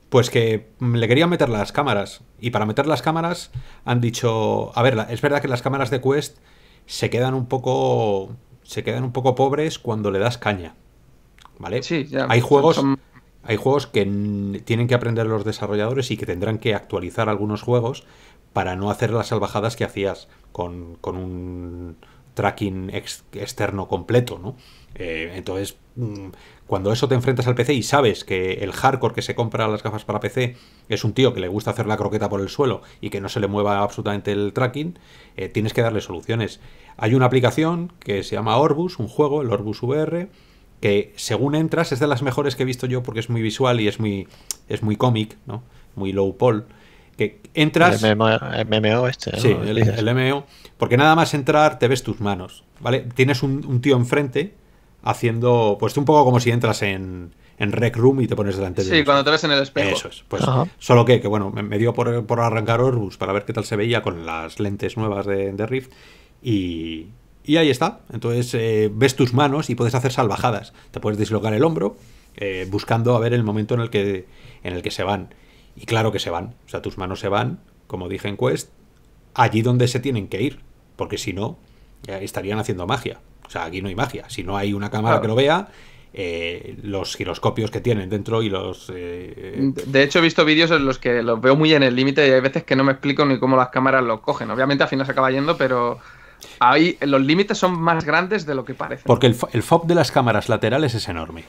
Pues que mm, le querían meter las cámaras. Y para meter las cámaras han dicho. A ver, es verdad que las cámaras de Quest se quedan un poco. se quedan un poco pobres cuando le das caña. ¿Vale? Sí, ya. Hay juegos hay juegos que tienen que aprender los desarrolladores y que tendrán que actualizar algunos juegos para no hacer las salvajadas que hacías con, un tracking externo completo, ¿no? Eh, entonces, mm, cuando eso te enfrentas al PC y sabes que el hardcore que se compra las gafas para PC es un tío que le gusta hacer la croqueta por el suelo y que no se le mueva absolutamente el tracking, eh, tienes que darle soluciones. Hay una aplicación que se llama Orbus, un juego, el Orbus VR, que según entras es de las mejores que he visto yo porque es muy visual y es muy, es muy cómic, ¿no? Muy low poll. Que entras... El MMO, este. ¿no? Sí, el, MMO. Porque nada más entrar te ves tus manos, ¿vale? Tienes un, tío enfrente haciendo, pues un poco como si entras en, Rec Room y te pones delante de Sí, cuando te ves en el espejo. Eso es. Pues, solo que, que bueno, me, dio por, arrancar Orbus para ver qué tal se veía con las lentes nuevas de, de Rift y, y ahí está. Entonces eh, ves tus manos y puedes hacer salvajadas. Te puedes dislocar el hombro eh, buscando a ver el momento en el, que, en el que se van. Y claro que se van. O sea, tus manos se van, como dije en Quest, allí donde se tienen que ir. Porque si no, estarían haciendo magia. O sea, aquí no hay magia. Si no hay una cámara que lo vea, eh, los giroscopios que tienen dentro y los... de hecho, he visto vídeos en los que los veo muy en el límite y hay veces que no me explico ni cómo las cámaras lo cogen. Obviamente al final se acaba yendo, pero Ahí los límites son más grandes de lo que parece. Porque el, el FOB de las cámaras laterales es enorme.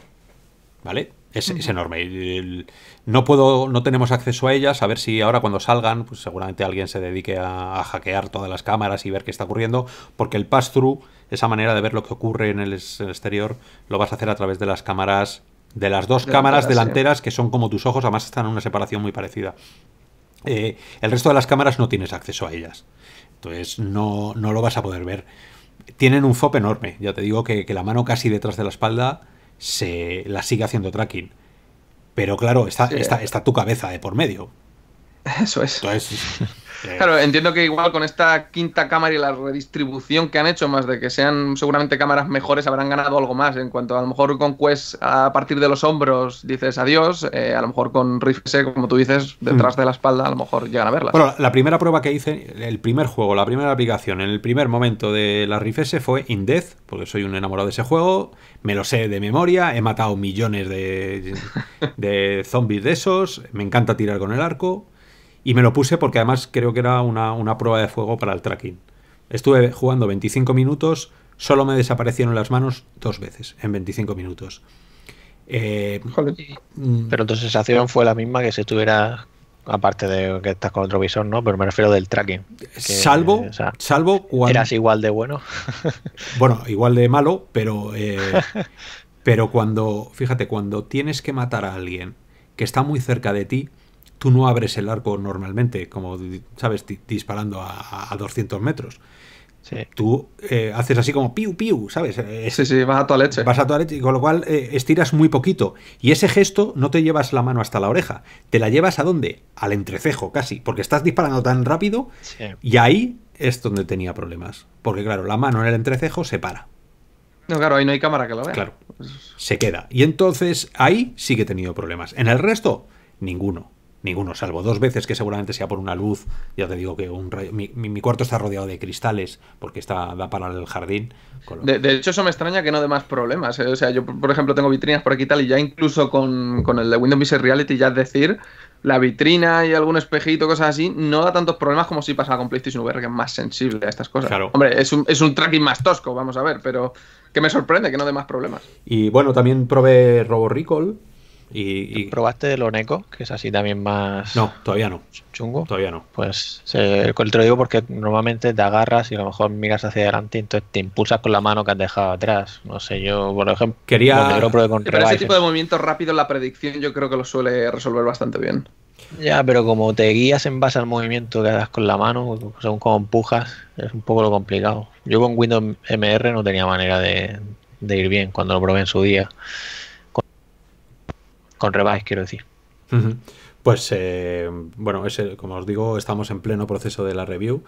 ¿vale? Es, enorme. No puedo, no tenemos acceso a ellas. A ver si ahora cuando salgan, pues seguramente alguien se dedique a, hackear todas las cámaras y ver qué está ocurriendo, porque el pass-through, esa manera de ver lo que ocurre en el, exterior, lo vas a hacer a través de las cámaras, de las dos cámaras delanteras que son como tus ojos, además están en una separación muy parecida. Eh, el resto de las cámaras no tienes acceso a ellas. Entonces no, no lo vas a poder ver. Tienen un FOP enorme. Ya te digo que, la mano casi detrás de la espalda se la sigue haciendo tracking. Pero claro, está, está, está tu cabeza de por medio. Eso es. Claro, entiendo que igual con esta quinta cámara y la redistribución que han hecho, más de que sean seguramente cámaras mejores, habrán ganado algo más. En cuanto a, lo mejor con Quest a partir de los hombros dices adiós, eh, a lo mejor con Rift S, como tú dices, detrás hmm. de la espalda, a lo mejor llegan a verlas. Bueno, la primera prueba que hice, el primer juego, la primera aplicación, en el primer momento de la Rift S fue In Death, porque soy un enamorado de ese juego, me lo sé de memoria, he matado millones de, de zombies de esos, me encanta tirar con el arco y me lo puse porque además creo que era una, prueba de fuego para el tracking. Estuve jugando 25 minutos, solo me desaparecieron las manos dos veces en 25 minutos. Eh, mm, pero tu sensación fue la misma que si estuviera aparte de que estás con otro visor, ¿no? Pero me refiero del tracking. salvo, salvo cuando... Eras igual de bueno. bueno, igual de malo, pero... Eh, pero cuando, fíjate, cuando tienes que matar a alguien que está muy cerca de ti, tú no abres el arco normalmente, como sabes, disparando a, 200 metros. Tú eh, haces así como piu, piu, ¿sabes? Eh, sí, sí, vas a tu leche. Vas a leche, con lo cual eh, estiras muy poquito. Y ese gesto no te llevas la mano hasta la oreja, te la llevas a dónde? Al entrecejo casi, porque estás disparando tan rápido y ahí es donde tenía problemas. Porque claro, la mano en el entrecejo se para. No, claro, ahí no hay cámara que lo vea. Claro, se queda. Y entonces ahí sí que he tenido problemas. En el resto, ninguno. Ninguno, salvo dos veces que seguramente sea por una luz. Ya te digo que mi, cuarto está rodeado de cristales porque está, da para el jardín. De, hecho, eso me extraña que no dé más problemas. ¿eh? O sea, yo, por ejemplo, tengo vitrinas por aquí y tal, y ya incluso con, con el de Windows Mixed Reality, ya es decir, la vitrina y algún espejito, cosas así, no da tantos problemas como si pasara con PlayStation VR, que es más sensible a estas cosas. Claro. Hombre, es un, es un tracking más tosco, vamos a ver, pero que me sorprende que no dé más problemas. Y bueno, también probé Robo y, ¿Probaste el Oneco? Que es así también más. No, todavía no. ¿Chungo? Todavía no. Pues el te lo digo porque normalmente te agarras y a lo mejor miras hacia adelante, entonces te impulsas con la mano que has dejado atrás. No sé, yo, por ejemplo. Quería. pero ese tipo de movimiento rápido en la predicción yo creo que lo suele resolver bastante bien. Ya, pero como te guías en base al movimiento que das con la mano, según como empujas, es un poco lo complicado. Yo con Windows MR no tenía manera de ir bien cuando lo probé en su día con revive, quiero decir. Pues eh, bueno, como os digo, estamos en pleno proceso de la review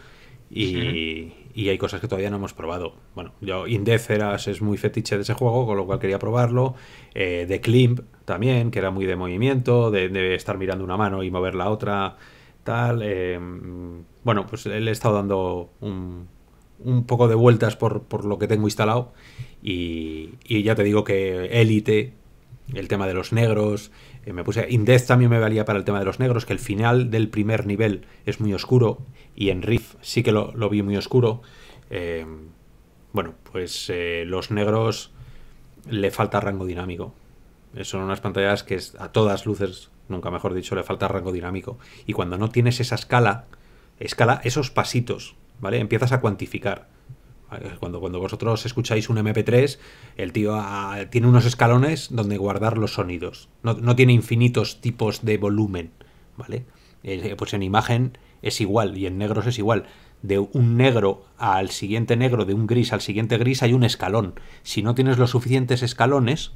y, hay cosas que todavía no hemos probado. Bueno, yo Indeceras es muy fetiche de ese juego, con lo cual quería probarlo. Eh, The Climb también, que era muy de movimiento, de, estar mirando una mano y mover la otra, tal. Eh, bueno, pues le he estado dando un, un poco de vueltas por, lo que tengo instalado y, y ya te digo que Elite el tema de los negros. Eh, me puse. Indeath también me valía para el tema de los negros, que el final del primer nivel es muy oscuro. Y en riff sí que lo, vi muy oscuro. Eh, bueno, pues eh, los negros le falta rango dinámico. Son unas pantallas que es, a todas luces, nunca mejor dicho, le falta rango dinámico. Y cuando no tienes esa escala, escala esos pasitos, ¿vale? Empiezas a cuantificar. Cuando, cuando vosotros escucháis un MP3, el tío ah, tiene unos escalones donde guardar los sonidos. No, tiene infinitos tipos de volumen, ¿vale? Eh, pues en imagen es igual y en negros es igual. De un negro al siguiente negro, de un gris al siguiente gris, hay un escalón. Si no tienes los suficientes escalones,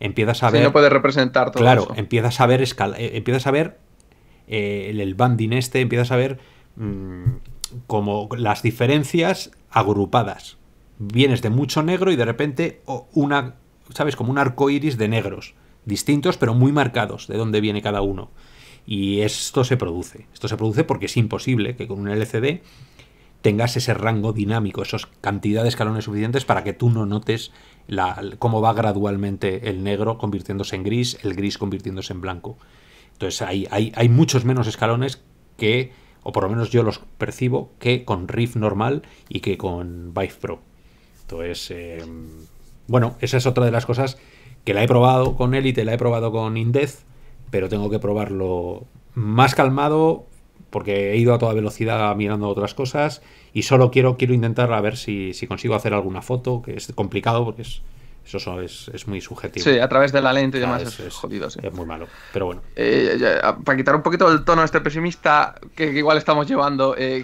empiezas a ver. no puedes representar todo Claro, empiezas a ver, eh, empiezas a ver eh, el banding este, empiezas a ver mm, como las diferencias agrupadas. Vienes de mucho negro y de repente una, ¿sabes? Como un arco iris de negros, distintos pero muy marcados de dónde viene cada uno. Y esto se produce. Esto se produce porque es imposible que con un LCD tengas ese rango dinámico, esas cantidades de escalones suficientes para que tú no notes la, cómo va gradualmente el negro convirtiéndose en gris, el gris convirtiéndose en blanco. Entonces hay, hay muchos menos escalones que o por lo menos yo los percibo, que con Riff normal y que con Vive Pro. Entonces, em, bueno, esa es otra de las cosas que la he probado con Elite, la he probado con Indez, pero tengo que probarlo más calmado porque he ido a toda velocidad mirando otras cosas y solo quiero, quiero intentar a ver si consigo hacer alguna foto, que es complicado porque es, eso es, es, muy subjetivo. Sí, a través de la lente y ah, demás es, jodido, Es muy malo, pero bueno. Eh, para quitar un poquito el tono este pesimista que, igual estamos llevando, eh,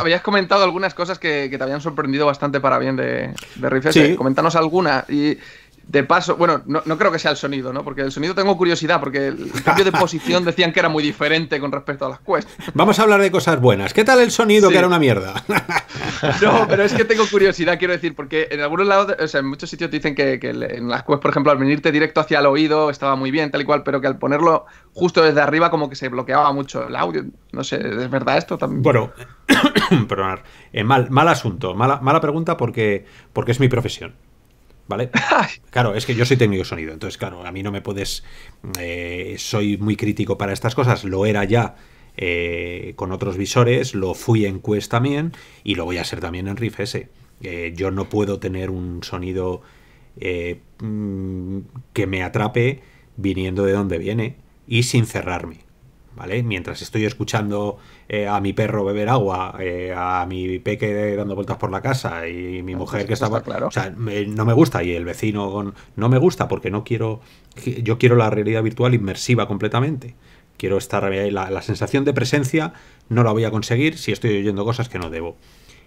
habías, comentado algunas cosas que, te habían sorprendido bastante para bien de, de Riff sí. Coméntanos algunas y, de paso, bueno, no, creo que sea el sonido, ¿no? Porque el sonido tengo curiosidad, porque el cambio de posición decían que era muy diferente con respecto a las Quest. Vamos a hablar de cosas buenas. ¿Qué tal el sonido que era una mierda? No, pero es que tengo curiosidad, quiero decir, porque en algunos lados, o sea, en muchos sitios te dicen que, en las Quest, por ejemplo, al venirte directo hacia el oído estaba muy bien, tal y cual, pero que al ponerlo justo desde arriba como que se bloqueaba mucho el audio. No sé, ¿es verdad esto también? Bueno, eh, mal, mal asunto, mala, mala pregunta porque, porque es mi profesión. ¿Vale? Claro, es que yo soy técnico de sonido, entonces, claro, a mí no me puedes. Eh, soy muy crítico para estas cosas, lo era ya eh, con otros visores, lo fui en Quest también, y lo voy a hacer también en Riff S. Eh, yo no puedo tener un sonido mm, que me atrape viniendo de donde viene y sin cerrarme, ¿vale? Mientras estoy escuchando eh, a mi perro beber agua, eh, a mi peque dando vueltas por la casa y mi pues mujer que estaba... Está claro. O sea, eh, no me gusta y el vecino no me gusta porque no quiero... Yo quiero la realidad virtual inmersiva completamente. Quiero estar la, la sensación de presencia no la voy a conseguir si estoy oyendo cosas que no debo.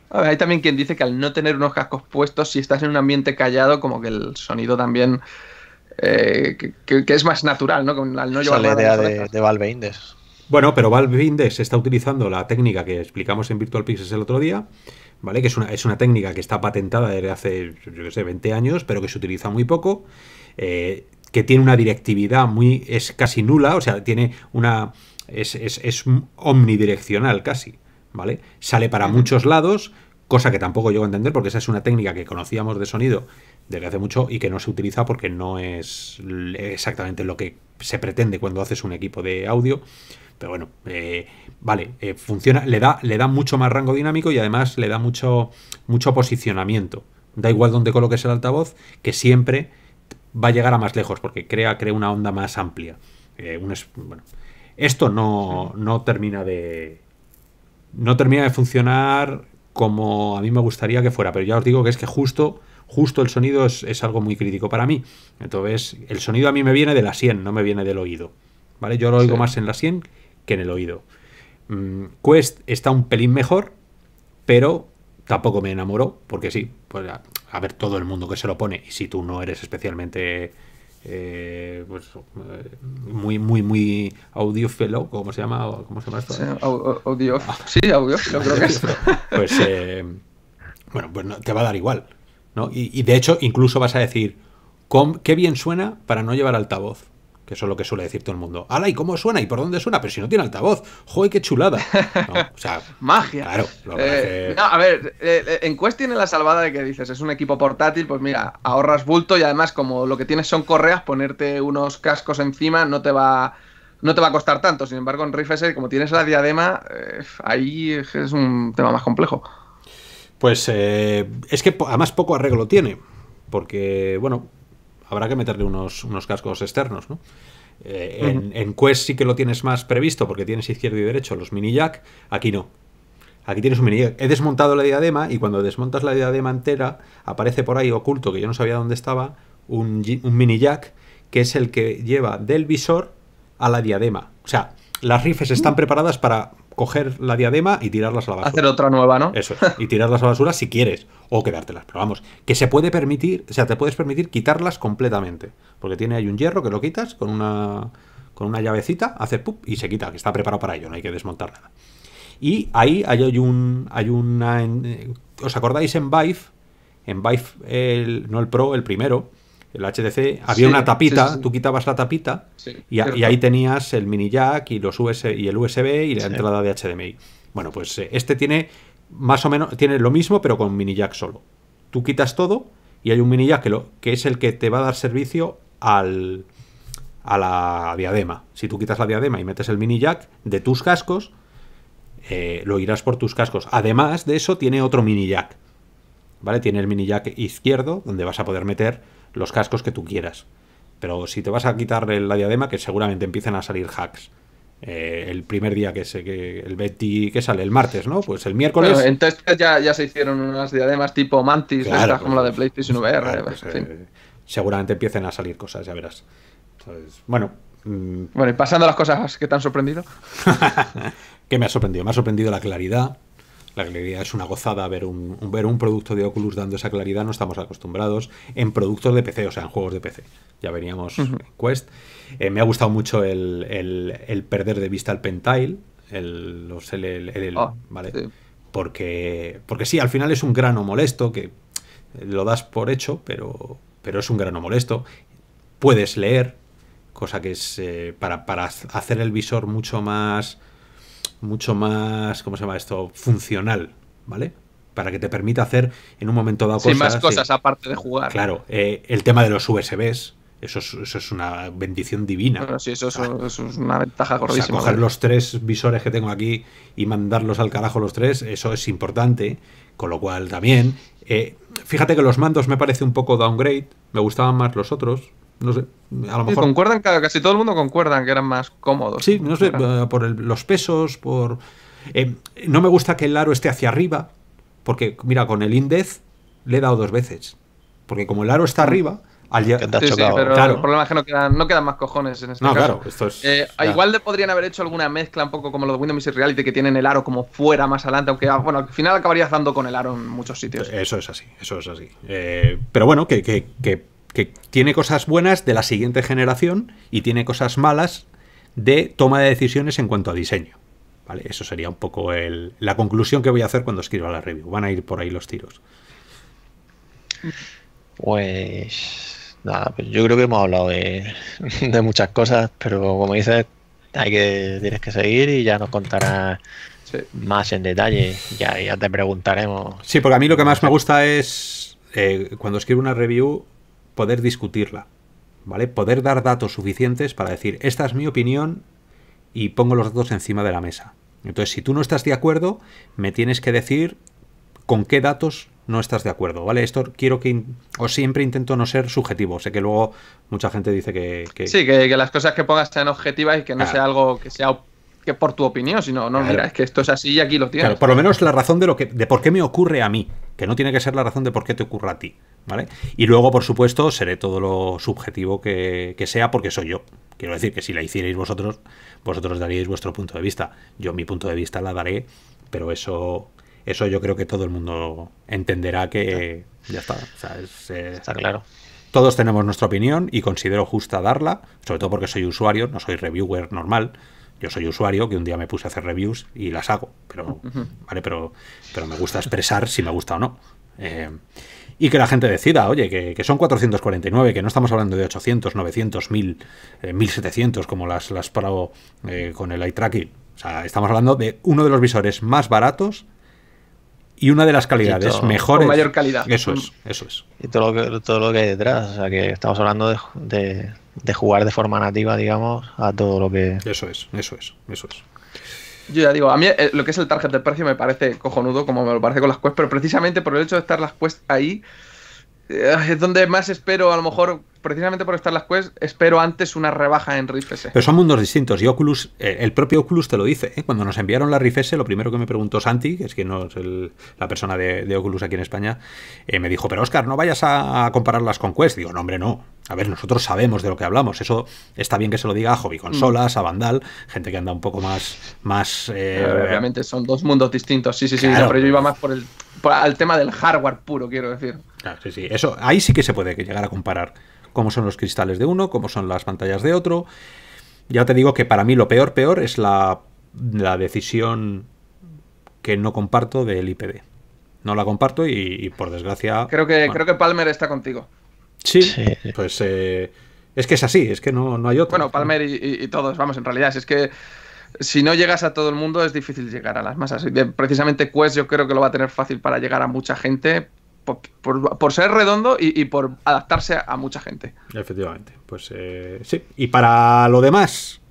hay también quien dice que al no tener unos cascos puestos, si estás en un ambiente callado, como que el sonido también... que, es más natural, ¿no? Al no llevar la idea de, de Valve Indes. Bueno, pero Valve Index está utilizando la técnica que explicamos en Virtual Pixels el otro día, ¿vale? Que es una, es una técnica que está patentada desde hace, yo qué sé, 20 años, pero que se utiliza muy poco. Eh, que tiene una directividad muy. es casi nula, o sea, tiene una. es, es omnidireccional casi, ¿vale? Sale para muchos lados, cosa que tampoco llego a entender porque esa es una técnica que conocíamos de sonido desde hace mucho y que no se utiliza porque no es exactamente lo que se pretende cuando haces un equipo de audio. Pero bueno, eh, vale, eh, funciona, le da, le da mucho más rango dinámico y además le da mucho, mucho posicionamiento. Da igual donde coloques el altavoz, que siempre va a llegar a más lejos, porque crea, crea una onda más amplia. Eh, bueno, esto no, termina de. No termina de funcionar como a mí me gustaría que fuera, pero ya os digo que es que justo justo el sonido es, algo muy crítico para mí. Entonces, el sonido a mí me viene de la 100, no me viene del oído. ¿Vale? Yo lo oigo más en la sien que en el oído. Mm, Quest está un pelín mejor, pero tampoco me enamoró, porque sí, pues a, ver todo el mundo que se lo pone, y si tú no eres especialmente eh, pues, eh, muy, muy, muy audiófilo, ¿cómo se llama? ¿Cómo se llama esto? Sí, audio, ah. creo que Pues, eh, bueno, pues no, te va a dar igual, ¿no? Y, y de hecho, incluso vas a decir, qué bien suena para no llevar altavoz. Que eso es lo que suele decir todo el mundo. ¡Hala! ¿Y cómo suena? ¿Y por dónde suena? Pero si no tiene altavoz. ¡Joder, qué chulada! o sea, magia. Claro. Eh, a ver, eh, eh, en Quest tiene la salvada de que dices, es un equipo portátil, pues mira, ahorras bulto y además como lo que tienes son correas, ponerte unos cascos encima no te va... No te va a costar tanto, sin embargo en Rift como tienes la diadema, ahí es un tema más complejo. Pues es que además poco arreglo tiene, porque bueno, habrá que meterle unos, cascos externos, ¿no? Eh, en, Quest sí que lo tienes más previsto porque tienes izquierdo y derecho los mini jack, aquí no. Aquí tienes un mini jack. He desmontado la diadema y cuando desmontas la diadema entera aparece por ahí oculto, que yo no sabía dónde estaba, un, un mini jack que es el que lleva del visor a la diadema. O sea, las rifes están mm. preparadas para coger la diadema y tirarlas a la basura. Hacer otra nueva, ¿no? Eso, es, y tirarlas a la basura si quieres, o quedártelas. Pero vamos, que se puede permitir, o sea, te puedes permitir quitarlas completamente. Porque tiene ahí un hierro que lo quitas con una, con una llavecita, hace pup y se quita, que está preparado para ello, no hay que desmontar nada. Y ahí hay, un, hay una... Eh, ¿Os acordáis en Vive? En Vive, el, no el Pro, el primero el HDC, había una tapita, tú quitabas la tapita y, ahí tenías el mini jack y los US, y el USB y la entrada de HDMI. Bueno, pues eh, este tiene más o menos tiene lo mismo pero con mini jack solo. Tú quitas todo y hay un mini jack que, es el que te va a dar servicio al a la diadema. Si tú quitas la diadema y metes el mini jack de tus cascos, eh, lo irás por tus cascos. Además de eso tiene otro mini jack. ¿Vale? Tiene el mini jack izquierdo donde vas a poder meter los cascos que tú quieras. Pero si te vas a quitar la diadema, que seguramente empiezan a salir hacks. Eh, el primer día que se que el Betty que sale el martes, ¿no? Pues el miércoles. entonces ya, se hicieron unas diademas tipo Mantis, como la de pues, PlayStation VR. Pues, eh, seguramente empiecen a salir cosas, ya verás. bueno. Mm. Bueno, y pasando a las cosas que te han sorprendido. ¿Qué me ha sorprendido. Me ha sorprendido la claridad. La claridad es una gozada, ver un, ver un producto de Oculus dando esa claridad no estamos acostumbrados en productos de PC, o sea, en juegos de PC. Ya veníamos en Quest. Eh, me ha gustado mucho el, perder de vista el Pentile, el, los ah, ¿vale? Porque, porque sí, al final es un grano molesto que lo das por hecho, pero, pero es un grano molesto. Puedes leer, cosa que es eh, para, para, hacer el visor mucho más mucho más, ¿cómo se llama esto? Funcional, ¿vale? Para que te permita hacer en un momento dado cosas. Sí, más cosas aparte de jugar. Claro, eh, el tema de los USBs. Eso es, una bendición divina. sí, eso es, una ventaja gordísima. O coger los tres visores que tengo aquí y mandarlos al carajo los tres, eso es importante. Con lo cual también. Eh, fíjate que los mandos me parece un poco downgrade. Me gustaban más los otros. No sé. A lo mejor. concuerdan, casi todo el mundo concuerdan que eran más cómodos. Sí, no sé, eh, por los pesos, por. Eh, no me gusta que el aro esté hacia arriba, porque mira, con el índice le he dado dos veces. Porque como el aro está mm. arriba, al pero claro. el problema es que no quedan, más cojones en este no, Claro, esto es, eh, Igual podrían haber hecho alguna mezcla un poco como los Windows y Reality que tienen el aro como fuera más adelante, aunque ah, bueno, al final acabaría dando con el aro en muchos sitios. Eso es así, eso es así. pero bueno, que que tiene cosas buenas de la siguiente generación y tiene cosas malas de toma de decisiones en cuanto a diseño. ¿Vale? Eso sería un poco la conclusión que voy a hacer cuando escriba la review. Van a ir por ahí los tiros. Pues nada, pues yo creo que hemos hablado de, muchas cosas, pero como dices, hay que, tienes que seguir y ya nos contará más en detalle. Ya, ya te preguntaremos. Sí, porque a mí lo que más me gusta es eh, cuando escribo una review, poder discutirla, ¿vale? Poder dar datos suficientes para decir, esta es mi opinión y pongo los datos encima de la mesa. Entonces, si tú no estás de acuerdo, me tienes que decir con qué datos no estás de acuerdo, ¿vale? Esto quiero que... O siempre intento no ser subjetivo. Sé que luego mucha gente dice que... Sí, que, las cosas que pongas sean objetivas y que no sea algo que sea que por tu opinión, sino, no, mira, es que esto es así y aquí lo tienes. por lo menos la razón de, lo que, de por qué me ocurre a mí, que no tiene que ser la razón de por qué te ocurra a ti, y luego, por supuesto, seré todo lo subjetivo que, sea porque soy yo. Quiero decir que si la hicierais vosotros, vosotros daríais vuestro punto de vista. Yo mi punto de vista la daré, pero eso eso yo creo que todo el mundo entenderá que ya está. Eh, está claro. Todos tenemos nuestra opinión y considero justa darla, sobre todo porque soy usuario, no soy reviewer normal. Yo soy usuario que un día me puse a hacer reviews y las hago, pero vale, pero, pero me gusta expresar si me gusta o no. Eh, y que la gente decida, oye, que, que, son 449, que no estamos hablando de 800, 900, 1000, 1700 como las, las paro eh, con el eye O sea, estamos hablando de uno de los visores más baratos y una de las calidades mejores. mayor calidad. Eso es, mm. eso es. Y todo lo que, todo lo que hay detrás. O sea, que estamos hablando de, de jugar de forma nativa, digamos, a todo lo que. Eso es, eso es, eso es. Yo ya digo, a mí eh, lo que es el target del precio me parece cojonudo, como me lo parece con las Quest, pero precisamente por el hecho de estar las Quest ahí, eh, es donde más espero, a lo mejor, precisamente por estar las Quest, espero antes una rebaja en Rift S. Pero son mundos distintos. Y Oculus, eh, el propio Oculus te lo dice. Cuando nos enviaron la Rift S, lo primero que me preguntó Santi, que es quien no es la persona de, Oculus aquí en España, me dijo, pero Oscar, no vayas a, a compararlas con Quest. Digo, no, hombre, no. A ver, nosotros sabemos de lo que hablamos. Eso está bien que se lo diga a Hobby Consolas, mm. a Vandal, gente que anda un poco más. más eh, eh, son dos mundos distintos. Sí, sí, sí. pero yo iba más por el, al tema del hardware puro, quiero decir. sí, sí. Eso, ahí sí que se puede llegar a comparar cómo son los cristales de uno, cómo son las pantallas de otro. Ya te digo que para mí lo peor, peor es la, decisión que no comparto del IPD. No la comparto y, por desgracia. Creo que, creo que Palmer está contigo. Sí, pues eh, es que es así, es que no, hay otro. Bueno, Palmer y, todos, vamos, en realidad, es que si no llegas a todo el mundo es difícil llegar a las masas. Precisamente Quest yo creo que lo va a tener fácil para llegar a mucha gente por, ser redondo y, por adaptarse a mucha gente. Efectivamente, pues eh, sí. Y para lo demás,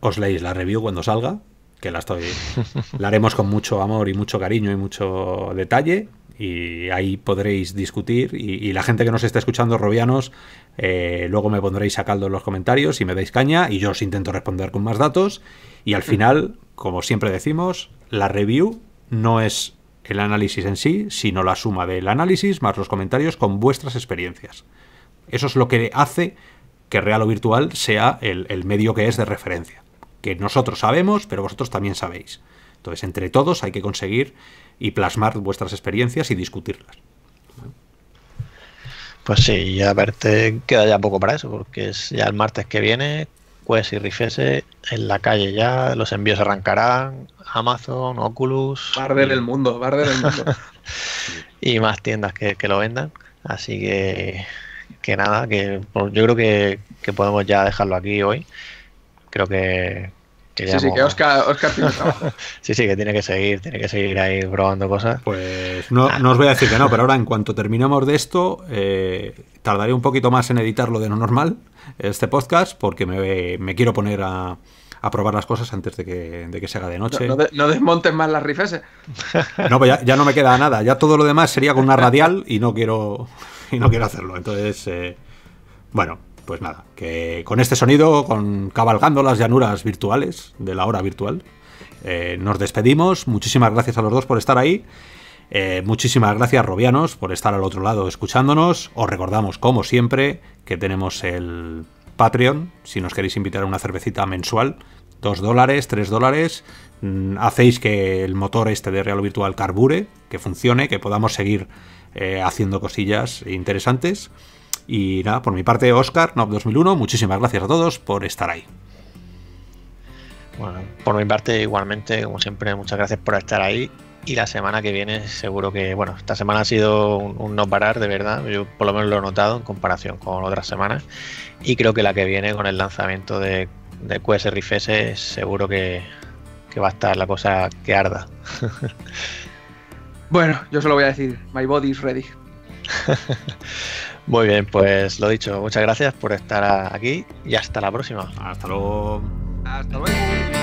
os leéis la review cuando salga, que la estoy... La haremos con mucho amor y mucho cariño y mucho detalle y ahí podréis discutir. Y, la gente que nos está escuchando, robianos, eh, luego me pondréis a caldo en los comentarios y me dais caña y yo os intento responder con más datos. Y al final, como siempre decimos, la review no es el análisis en sí, sino la suma del análisis más los comentarios con vuestras experiencias. Eso es lo que hace que Real o Virtual sea el, el medio que es de referencia. Que nosotros sabemos, pero vosotros también sabéis. Entonces, entre todos hay que conseguir y plasmar vuestras experiencias y discutirlas. Pues sí, ya verte queda ya poco para eso, porque es ya el martes que viene, pues y Rifese en la calle ya, los envíos arrancarán, Amazon, Oculus. Bar el mundo, bar el mundo. y más tiendas que, lo vendan. Así que, que nada, que pues yo creo que, que podemos ya dejarlo aquí hoy. Creo que, Sí, sí, que Oscar, Oscar tiene trabajo. sí, sí, que tiene que seguir, tiene que seguir ahí probando cosas. Pues ah. no, os voy a decir que no, pero ahora en cuanto terminemos de esto, eh, tardaré un poquito más en editarlo de lo normal, este podcast, porque me, quiero poner a, probar las cosas antes de que, se haga de noche. No, desmontes más las rifes. Eh. No, pues ya, no me queda nada. Ya todo lo demás sería con una radial y no quiero, y no quiero hacerlo. Entonces, eh, bueno, pues nada, que con este sonido, con cabalgando las llanuras virtuales de la hora virtual, eh, nos despedimos. Muchísimas gracias a los dos por estar ahí. Eh, muchísimas gracias, Robianos, por estar al otro lado escuchándonos. Os recordamos, como siempre, que tenemos el Patreon, si nos queréis invitar a una cervecita mensual, dos dólares, tres dólares, mm, hacéis que el motor este de Real Virtual carbure, que funcione, que podamos seguir eh, haciendo cosillas interesantes. Y nada, por mi parte, Oscar, NOP 2001, muchísimas gracias a todos por estar ahí. Bueno, por mi parte, igualmente, como siempre, muchas gracias por estar ahí. Y la semana que viene, seguro que, bueno, esta semana ha sido un, no parar, de verdad. Yo por lo menos lo he notado en comparación con otras semanas. Y creo que la que viene con el lanzamiento de, de seguro que, va a estar la cosa que arda. bueno, yo solo voy a decir: My body is ready. Muy bien, pues lo dicho, muchas gracias por estar aquí y hasta la próxima. Hasta luego. Hasta luego.